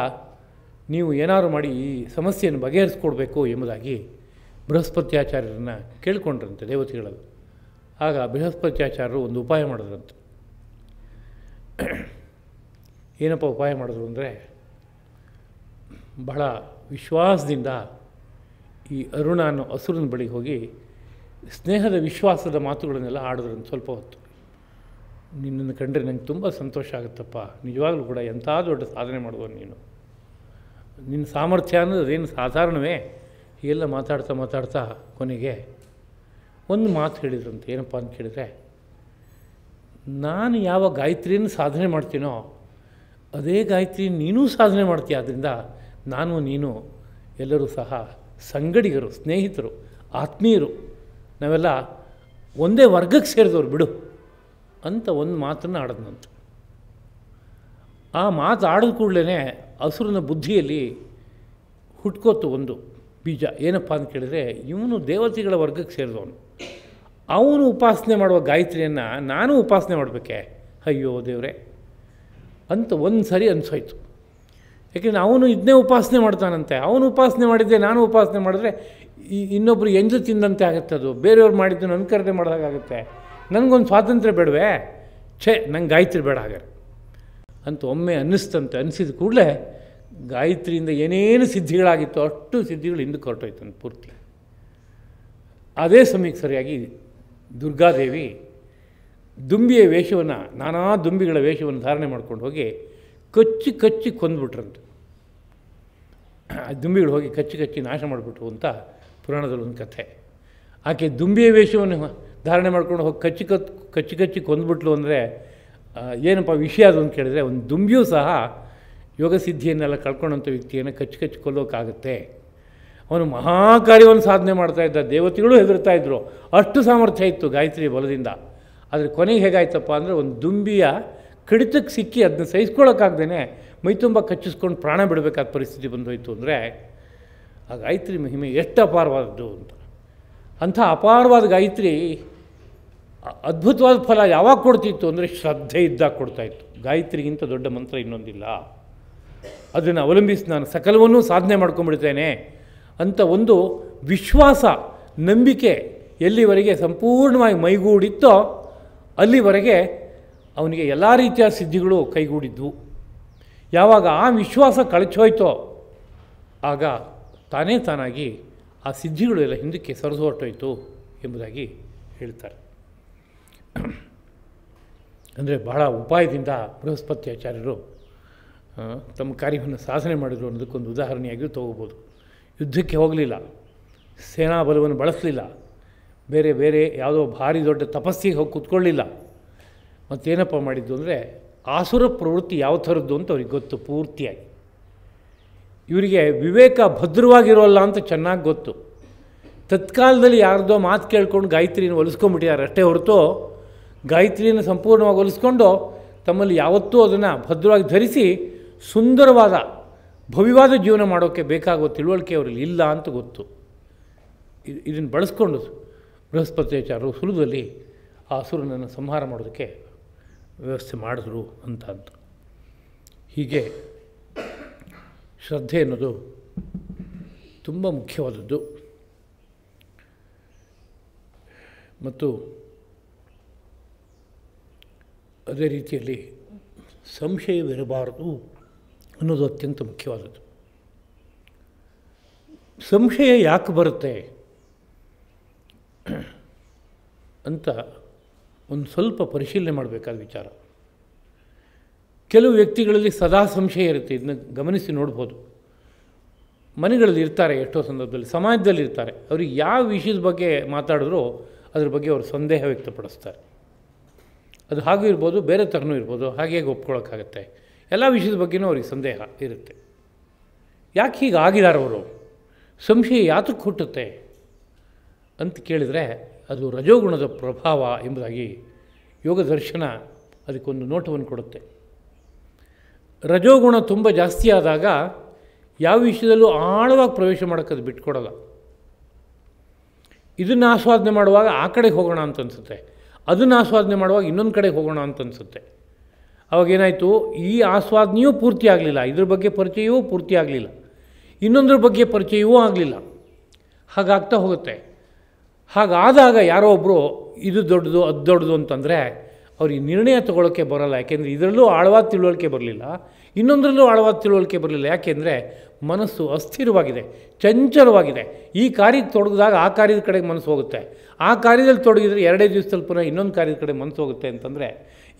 ನೀವು ಏನಾದರೂ ಮಾಡಿ ಈ ಸಮಸ್ಯೆಯನ್ನು ಬಗೆಹರಿಸ್ಕೊಡ್ಬೇಕು ಎಂಬುದಾಗಿ ಬೃಹಸ್ಪತ್ಯಾಚಾರ್ಯರನ್ನು ಕೇಳಿಕೊಂಡ್ರಂತೆ ದೇವತೆಗಳಲ್ಲಿ ಆಗ ಬೃಹಸ್ಪತ್ಯಾಚಾರ್ಯರು ಒಂದು ಉಪಾಯ ಮಾಡಿದ್ರಂತೆ ಏನಪ್ಪ ಉಪಾಯ ಮಾಡಿದ್ರು ಅಂದರೆ ಬಹಳ ವಿಶ್ವಾಸದಿಂದ ಈ ಅರುಣ ಅನ್ನೋ ಹಸುರನ ಬಳಿಗೆ ಹೋಗಿ ಸ್ನೇಹದ ವಿಶ್ವಾಸದ ಮಾತುಗಳನ್ನೆಲ್ಲ ಆಡಿದ್ರಂತ ಸ್ವಲ್ಪ ಹೊತ್ತು ನಿನ್ನನ್ನು ಕಂಡ್ರೆ ನಂಗೆ ತುಂಬ ಸಂತೋಷ ಆಗುತ್ತಪ್ಪ ನಿಜವಾಗಲೂ ಕೂಡ ಎಂಥ ದೊಡ್ಡ ಸಾಧನೆ ಮಾಡುವ ನೀನು ನಿನ್ನ ಸಾಮರ್ಥ್ಯ ಅನ್ನೋದು ಅದೇನು ಸಾಧಾರಣವೇ ಹೀಗೆಲ್ಲ ಮಾತಾಡ್ತಾ ಮಾತಾಡ್ತಾ ಕೊನೆಗೆ ಒಂದು ಮಾತು ಹೇಳಿದ್ರಂತೆ ಏನಪ್ಪ ಅಂತ ಕೇಳಿದರೆ ನಾನು ಯಾವ ಗಾಯತ್ರಿಯನ್ನು ಸಾಧನೆ ಮಾಡ್ತೀನೋ ಅದೇ ಗಾಯತ್ರಿ ನೀನು ಸಾಧನೆ ಮಾಡ್ತೀಯ ಆದ್ದರಿಂದ ನಾನು ನೀನು ಎಲ್ಲರೂ ಸಹ ಸಂಗಡಿಗರು ಸ್ನೇಹಿತರು ಆತ್ಮೀಯರು ನಾವೆಲ್ಲ ಒಂದೇ ವರ್ಗಕ್ಕೆ ಸೇರಿದವ್ರು ಬಿಡು ಅಂತ ಒಂದು ಮಾತನ್ನು ಆಡಿದ್ನಂತ ಆ ಮಾತು ಆಡಿದ ಕೂಡಲೇ ಹಸುರನ ಬುದ್ಧಿಯಲ್ಲಿ ಹುಟ್ಕೋತು ಒಂದು ಬೀಜ ಏನಪ್ಪ ಅಂತ ಕೇಳಿದರೆ ಇವನು ದೇವತೆಗಳ ವರ್ಗಕ್ಕೆ ಸೇರಿದವನು ಅವನು ಉಪಾಸನೆ ಮಾಡುವ ಗಾಯತ್ರಿಯನ್ನು ನಾನು ಉಪಾಸನೆ ಮಾಡಬೇಕೆ ಅಯ್ಯೋ ದೇವರೇ ಅಂತ ಒಂದು ಸರಿ ಅನಿಸೋಯ್ತು ಯಾಕೆಂದರೆ ಅವನು ಇದನ್ನೇ ಉಪಾಸನೆ ಮಾಡ್ತಾನಂತೆ ಅವನು ಉಪಾಸನೆ ಮಾಡಿದ್ದೆ ನಾನು ಉಪಾಸನೆ ಮಾಡಿದ್ರೆ ಇನ್ನೊಬ್ಬರು ಎಂಜು ತಿಂದಂತೆ ಆಗುತ್ತೆ ಅದು ಬೇರೆಯವ್ರು ನನ್ನ ಕರೆದೇ ಮಾಡಿದಾಗುತ್ತೆ ನನಗೊಂದು ಸ್ವಾತಂತ್ರ್ಯ ಬೇಡವೇ ಛೇ ನಂಗೆ ಗಾಯತ್ರಿ ಬೇಡ ಹಾಗಾರೆ ಅಂತ ಒಮ್ಮೆ ಅನ್ನಿಸ್ತಂತೆ ಅನಿಸಿದ ಕೂಡಲೇ ಗಾಯತ್ರಿಯಿಂದ ಏನೇನು ಸಿದ್ಧಿಗಳಾಗಿತ್ತು ಅಷ್ಟು ಸಿದ್ಧಿಗಳು ಹಿಂದಕ್ಕೆ ಹೊರಟೋಯ್ತಂತೆ ಪೂರ್ತಿ ಅದೇ ಸಮಯಕ್ಕೆ ಸರಿಯಾಗಿ ದುರ್ಗಾದೇವಿ ದುಂಬಿಯ ವೇಷವನ್ನು ನಾನಾ ದುಂಬಿಗಳ ವೇಷವನ್ನು ಧಾರಣೆ ಮಾಡ್ಕೊಂಡು ಹೋಗಿ ಕಚ್ಚಿ ಕಚ್ಚಿ ಕೊಂದುಬಿಟ್ರಂತೆ ದುಂಬಿಗಳು ಹೋಗಿ ಕಚ್ಚಿ ಕಚ್ಚಿ ನಾಶ ಮಾಡಿಬಿಟ್ರು ಅಂತ ಪುರಾಣದಲ್ಲಿ ಒಂದು ಕಥೆ ಆಕೆ ದುಂಬಿಯ ವೇಷವನ್ನು ಧಾರಣೆ ಮಾಡ್ಕೊಂಡು ಹೋಗಿ ಕಚ್ಚಿ ಕತ್ ಕಚ್ಚಿ ಕಚ್ಚಿ ಕೊಂದುಬಿಟ್ಲು ಅಂದರೆ ಏನಪ್ಪ ವಿಷಯ ಅದು ಅಂತ ಕೇಳಿದರೆ ಒಂದು ದುಂಬಿಯೂ ಸಹ ಯೋಗಸಿದ್ಧಿಯನ್ನೆಲ್ಲ ಕಳ್ಕೊಂಡಂಥ ವ್ಯಕ್ತಿಯನ್ನು ಕಚ್ಚಿ ಕಚ್ಚಿ ಕೊಲ್ಲೋಕ್ಕಾಗುತ್ತೆ ಅವನು ಮಹಾಕಾರ್ಯವನ್ನು ಸಾಧನೆ ಮಾಡ್ತಾ ಇದ್ದ ದೇವತೆಗಳು ಹೆದರ್ತಾ ಇದ್ದರು ಅಷ್ಟು ಸಾಮರ್ಥ್ಯ ಇತ್ತು ಗಾಯತ್ರಿ ಬಲದಿಂದ ಆದರೆ ಕೊನೆಗೆ ಹೇಗಾಯ್ತಪ್ಪ ಅಂದರೆ ಒಂದು ದುಂಬಿಯ ಕಡಿತಕ್ಕೆ ಸಿಕ್ಕಿ ಅದನ್ನ ಸಹಿಸ್ಕೊಳ್ಳೋಕ್ಕಾಗ್ದೇ ತುಂಬ ಕಚ್ಚಿಸ್ಕೊಂಡು ಪ್ರಾಣ ಬಿಡಬೇಕಾದ ಪರಿಸ್ಥಿತಿ ಬಂದೋಯ್ತು ಅಂದರೆ ಆ ಗಾಯತ್ರಿ ಮಹಿಮೆ ಎಷ್ಟು ಅಪಾರವಾದದ್ದು ಅಂತ ಅಂಥ ಅಪಾರವಾದ ಗಾಯತ್ರಿ ಅದ್ಭುತವಾದ ಫಲ ಯಾವಾಗ ಕೊಡ್ತಿತ್ತು ಅಂದರೆ ಶ್ರದ್ಧೆ ಇದ್ದಾಗ ಕೊಡ್ತಾಯಿತ್ತು ಗಾಯತ್ರಿಗಿಂತ ದೊಡ್ಡ ಮಂತ್ರ ಇನ್ನೊಂದಿಲ್ಲ ಅದನ್ನು ಅವಲಂಬಿಸಿ ನಾನು ಸಕಲವನ್ನೂ ಸಾಧನೆ ಮಾಡ್ಕೊಂಡ್ಬಿಡ್ತೇನೆ ಅಂತ ಒಂದು ವಿಶ್ವಾಸ ನಂಬಿಕೆ ಎಲ್ಲಿವರೆಗೆ ಸಂಪೂರ್ಣವಾಗಿ ಮೈಗೂಡಿತ್ತೋ ಅಲ್ಲಿವರೆಗೆ ಅವನಿಗೆ ಎಲ್ಲ ರೀತಿಯ ಸಿದ್ಧಿಗಳು ಕೈಗೂಡಿದ್ವು ಯಾವಾಗ ಆ ವಿಶ್ವಾಸ ಕಳಚೋಯ್ತೋ ಆಗ ತಾನೇ ತಾನಾಗಿ ಆ ಸಿದ್ಧಿಗಳು ಎಲ್ಲ ಹಿಂದಕ್ಕೆ ಸರಿದು ಹೊರಟೋಯ್ತು ಎಂಬುದಾಗಿ ಹೇಳ್ತಾರೆ ಅಂದರೆ ಬಹಳ ಉಪಾಯದಿಂದ ಬೃಹಸ್ಪತ್ಯಾಚಾರ್ಯರು ತಮ್ಮ ಕಾರ್ಯವನ್ನು ಸಾಧನೆ ಮಾಡಿದರು ಅನ್ನೋದಕ್ಕೊಂದು ಉದಾಹರಣೆಯಾಗಿ ತಗೋಬೋದು ಯುದ್ಧಕ್ಕೆ ಹೋಗಲಿಲ್ಲ ಸೇನಾ ಬಲವನ್ನು ಬಳಸಲಿಲ್ಲ ಬೇರೆ ಬೇರೆ ಯಾವುದೋ ಭಾರಿ ದೊಡ್ಡ ತಪಸ್ಸಿಗೆ ಹೋಗಿ ಕೂತ್ಕೊಳ್ಳಿಲ್ಲ ಮತ್ತೇನಪ್ಪ ಮಾಡಿದ್ದು ಅಂದರೆ ಆಸುರ ಪ್ರವೃತ್ತಿ ಯಾವ ಥರದ್ದು ಅಂತ ಅವ್ರಿಗೆ ಗೊತ್ತು ಪೂರ್ತಿಯಾಗಿ ಇವರಿಗೆ ವಿವೇಕ ಭದ್ರವಾಗಿರೋಲ್ಲ ಅಂತ ಚೆನ್ನಾಗಿ ಗೊತ್ತು ತತ್ಕಾಲದಲ್ಲಿ ಯಾರ್ದೋ ಮಾತು ಕೇಳ್ಕೊಂಡು ಗಾಯತ್ರಿನ ಒಲಿಸ್ಕೊಂಡ್ಬಿಟ್ಟಿದ್ದಾರೆ ಅಷ್ಟೇ ಹೊರತು ಗಾಯತ್ರಿಯನ್ನು ಸಂಪೂರ್ಣವಾಗಿ ಒಲಿಸ್ಕೊಂಡು ತಮ್ಮಲ್ಲಿ ಯಾವತ್ತೂ ಅದನ್ನು ಭದ್ರವಾಗಿ ಧರಿಸಿ ಸುಂದರವಾದ ಭವ್ಯವಾದ ಜೀವನ ಮಾಡೋಕ್ಕೆ ಬೇಕಾಗುವ ತಿಳುವಳಿಕೆ ಅವರಲ್ಲಿ ಇಲ್ಲ ಅಂತ ಗೊತ್ತು ಇದನ್ನು ಬಳಸ್ಕೊಂಡು ಬೃಹಸ್ಪತ್ಯಾಚಾರರು ಸುಲಭದಲ್ಲಿ ಆ ಹಸುರನನ್ನು ಸಂಹಾರ ಮಾಡೋದಕ್ಕೆ ವ್ಯವಸ್ಥೆ ಮಾಡಿದ್ರು ಅಂತ ಅಂತ ಹೀಗೆ ಶ್ರದ್ಧೆ ಅನ್ನೋದು ತುಂಬ ಮುಖ್ಯವಾದದ್ದು ಮತ್ತು ಅದೇ ರೀತಿಯಲ್ಲಿ ಸಂಶಯವಿರಬಾರದು ಅನ್ನೋದು ಅತ್ಯಂತ ಮುಖ್ಯವಾದದ್ದು ಸಂಶಯ ಯಾಕೆ ಬರುತ್ತೆ ಅಂತ ಒಂದು ಸ್ವಲ್ಪ ಪರಿಶೀಲನೆ ಮಾಡಬೇಕಾದ ವಿಚಾರ ಕೆಲವು ವ್ಯಕ್ತಿಗಳಲ್ಲಿ ಸದಾ ಸಂಶಯ ಇರುತ್ತೆ ಇದನ್ನ ಗಮನಿಸಿ ನೋಡ್ಬೋದು ಮನೆಗಳಲ್ಲಿ ಇರ್ತಾರೆ ಎಷ್ಟೋ ಸಂದರ್ಭದಲ್ಲಿ ಸಮಾಜದಲ್ಲಿ ಇರ್ತಾರೆ ಅವ್ರಿಗೆ ಯಾವ ವಿಷಯದ ಬಗ್ಗೆ ಮಾತಾಡಿದ್ರೂ ಅದ್ರ ಬಗ್ಗೆ ಅವರು ಸಂದೇಹ ವ್ಯಕ್ತಪಡಿಸ್ತಾರೆ ಅದು ಹಾಗೂ ಇರ್ಬೋದು ಬೇರೆ ಥರನೂ ಇರ್ಬೋದು ಹಾಗೆ ಒಪ್ಕೊಳ್ಳೋಕ್ಕಾಗತ್ತೆ ಎಲ್ಲ ವಿಷಯದ ಬಗ್ಗೆಯೂ ಅವ್ರಿಗೆ ಸಂದೇಹ ಇರುತ್ತೆ ಯಾಕೆ ಹೀಗೆ ಆಗಿದ್ದಾರೆ ಅವರು ಸಂಶಯ ಯಾತಕ್ಕೆ ಹುಟ್ಟುತ್ತೆ ಅಂತ ಕೇಳಿದರೆ ಅದು ರಜೋಗುಣದ ಪ್ರಭಾವ ಎಂಬುದಾಗಿ ಯೋಗ ದರ್ಶನ ಅದಕ್ಕೊಂದು ನೋಟವನ್ನು ಕೊಡುತ್ತೆ ರಜೋಗುಣ ತುಂಬ ಜಾಸ್ತಿ ಆದಾಗ ಯಾವ ವಿಷಯದಲ್ಲೂ ಆಳವಾಗಿ ಪ್ರವೇಶ ಅದು ಬಿಟ್ಕೊಡಲ್ಲ ಇದನ್ನು ಆಸ್ವಾದನೆ ಮಾಡುವಾಗ ಆ ಕಡೆಗೆ ಹೋಗೋಣ ಅಂತ ಅನಿಸುತ್ತೆ ಅದನ್ನು ಆಸ್ವಾದನೆ ಮಾಡುವಾಗ ಇನ್ನೊಂದು ಕಡೆಗೆ ಹೋಗೋಣ ಅಂತ ಅನಿಸುತ್ತೆ ಅವಾಗೇನಾಯಿತು ಈ ಆಸ್ವಾದನೆಯೂ ಪೂರ್ತಿ ಆಗಲಿಲ್ಲ ಇದ್ರ ಬಗ್ಗೆ ಪರಿಚಯವೂ ಪೂರ್ತಿ ಆಗಲಿಲ್ಲ ಇನ್ನೊಂದ್ರ ಬಗ್ಗೆ ಪರಿಚಯವೂ ಆಗಲಿಲ್ಲ ಹಾಗಾಗ್ತಾ ಹೋಗುತ್ತೆ ಹಾಗಾದಾಗ ಯಾರೋ ಒಬ್ಬರು ಇದು ದೊಡ್ಡದು ಅದು ದೊಡ್ಡದು ಅಂತಂದರೆ ಅವ್ರಿಗೆ ನಿರ್ಣಯ ತೊಗೊಳೋಕ್ಕೆ ಬರೋಲ್ಲ ಯಾಕೆಂದರೆ ಇದರಲ್ಲೂ ಆಳವಾದ ತಿಳುವಳಿಕೆ ಬರಲಿಲ್ಲ ಇನ್ನೊಂದರಲ್ಲೂ ಆಳವಾದ ತಿಳುವಳಿಕೆ ಬರಲಿಲ್ಲ ಯಾಕೆಂದರೆ ಮನಸ್ಸು ಅಸ್ಥಿರವಾಗಿದೆ ಚಂಚಲವಾಗಿದೆ ಈ ಕಾರ್ಯಕ್ಕೆ ತೊಡಗಿದಾಗ ಆ ಕಾರ್ಯದ ಕಡೆಗೆ ಮನಸ್ಸು ಹೋಗುತ್ತೆ ಆ ಕಾರ್ಯದಲ್ಲಿ ತೊಡಗಿದರೆ ಎರಡೇ ದಿವಸದಲ್ಲಿ ಪುನಃ ಇನ್ನೊಂದು ಕಾರ್ಯದ ಕಡೆ ಮನಸ್ಸು ಹೋಗುತ್ತೆ ಅಂತಂದರೆ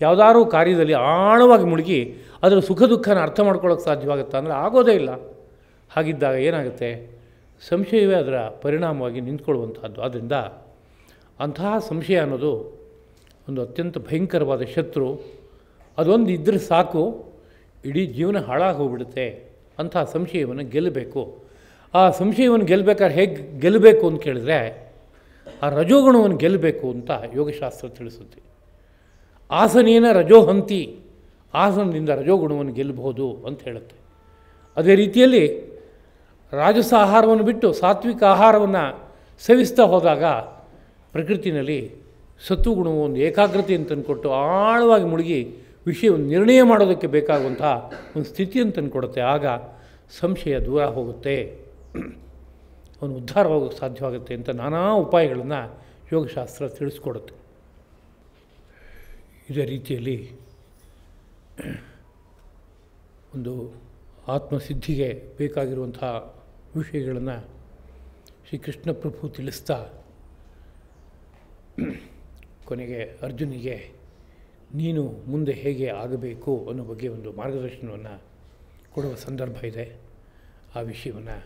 ಯಾವುದಾದ್ರೂ ಕಾರ್ಯದಲ್ಲಿ ಆಳವಾಗಿ ಮುಳುಗಿ ಅದರ ಸುಖ ದುಃಖನ ಅರ್ಥ ಮಾಡ್ಕೊಳ್ಳೋಕೆ ಸಾಧ್ಯವಾಗುತ್ತಾ ಅಂದರೆ ಆಗೋದೇ ಇಲ್ಲ ಹಾಗಿದ್ದಾಗ ಏನಾಗುತ್ತೆ ಸಂಶಯವೇ ಅದರ ಪರಿಣಾಮವಾಗಿ ನಿಂತ್ಕೊಳ್ಳುವಂಥದ್ದು ಆದ್ದರಿಂದ ಅಂತಹ ಸಂಶಯ ಅನ್ನೋದು ಒಂದು ಅತ್ಯಂತ ಭಯಂಕರವಾದ ಶತ್ರು ಅದೊಂದು ಇದ್ದರೆ ಸಾಕು ಇಡೀ ಜೀವನ ಹಾಳಾಗೋಗ್ಬಿಡುತ್ತೆ ಅಂತಹ ಸಂಶಯವನ್ನು ಗೆಲ್ಲಬೇಕು ಆ ಸಂಶಯವನ್ನು ಗೆಲ್ಲಬೇಕಾದ್ರೆ ಹೇಗೆ ಗೆಲ್ಲಬೇಕು ಅಂತ ಕೇಳಿದ್ರೆ ಆ ರಜೋಗುಣವನ್ನು ಗೆಲ್ಲಬೇಕು ಅಂತ ಯೋಗಶಾಸ್ತ್ರ ತಿಳಿಸುತ್ತೆ ಆಸನೇನ ರಜೋಹಂತಿ ಆಸನದಿಂದ ರಜೋಗುಣವನ್ನು ಗೆಲ್ಲಬಹುದು ಅಂತ ಹೇಳುತ್ತೆ ಅದೇ ರೀತಿಯಲ್ಲಿ ರಾಜಸ ಆಹಾರವನ್ನು ಬಿಟ್ಟು ಸಾತ್ವಿಕ ಆಹಾರವನ್ನು ಸೇವಿಸ್ತಾ ಹೋದಾಗ ಪ್ರಕೃತಿನಲ್ಲಿ ಸತ್ವಗುಣವು ಒಂದು ಏಕಾಗ್ರತೆಯನ್ನು ತಂದುಕೊಟ್ಟು ಆಳವಾಗಿ ಮುಳುಗಿ ವಿಷಯವನ್ನು ನಿರ್ಣಯ ಮಾಡೋದಕ್ಕೆ ಬೇಕಾಗುವಂತಹ ಒಂದು ಸ್ಥಿತಿಯನ್ನು ತಂದುಕೊಡುತ್ತೆ ಆಗ ಸಂಶಯ ದೂರ ಹೋಗುತ್ತೆ ಅವನು ಉದ್ಧಾರವಾಗೋಕ್ಕೆ ಸಾಧ್ಯವಾಗುತ್ತೆ ಅಂತ ನಾನಾ ಉಪಾಯಗಳನ್ನು ಯೋಗಶಾಸ್ತ್ರ ತಿಳಿಸ್ಕೊಡುತ್ತೆ ಇದೇ ರೀತಿಯಲ್ಲಿ ಒಂದು ಆತ್ಮಸಿದ್ಧಿಗೆ ಬೇಕಾಗಿರುವಂತಹ ವಿಷಯಗಳನ್ನು ಶ್ರೀ ಕೃಷ್ಣ ಪ್ರಭು ತಿಳಿಸ್ತಾ ಕೊನೆಗೆ ಅರ್ಜುನಿಗೆ ನೀನು ಮುಂದೆ ಹೇಗೆ ಆಗಬೇಕು ಅನ್ನೋ ಬಗ್ಗೆ ಒಂದು ಮಾರ್ಗದರ್ಶನವನ್ನು ಕೊಡುವ ಸಂದರ್ಭ ಇದೆ ಆ ವಿಷಯವನ್ನು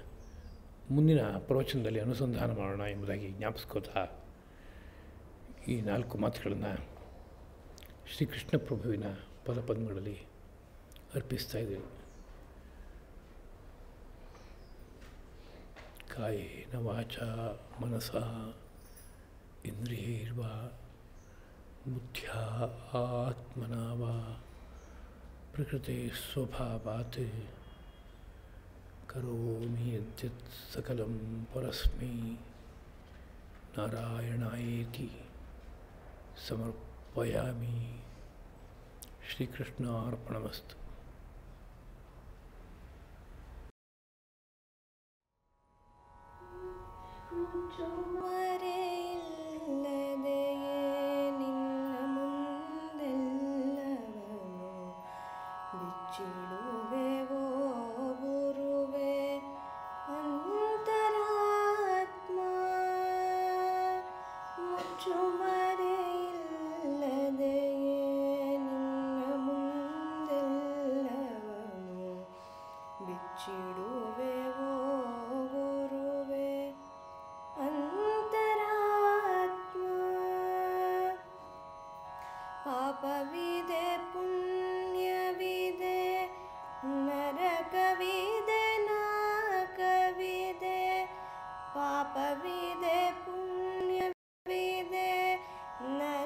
ಮುಂದಿನ ಪ್ರವಚನದಲ್ಲಿ ಅನುಸಂಧಾನ ಮಾಡೋಣ ಎಂಬುದಾಗಿ ಜ್ಞಾಪಿಸ್ಕೋತಾ ಈ ನಾಲ್ಕು ಮಾತುಗಳನ್ನು श्रीकृष्ण प्रभु पदपद्मी अर्पस्ता काय नवाच मनसा इंद्रियर्वा बुद्ध्या आत्मना वा प्रकृते स्वभावात् करोमी यद्यत् समर्प अर्पयामि श्रीकृष्णार्पणमस्तु Joe. विदे पुण्यविदे न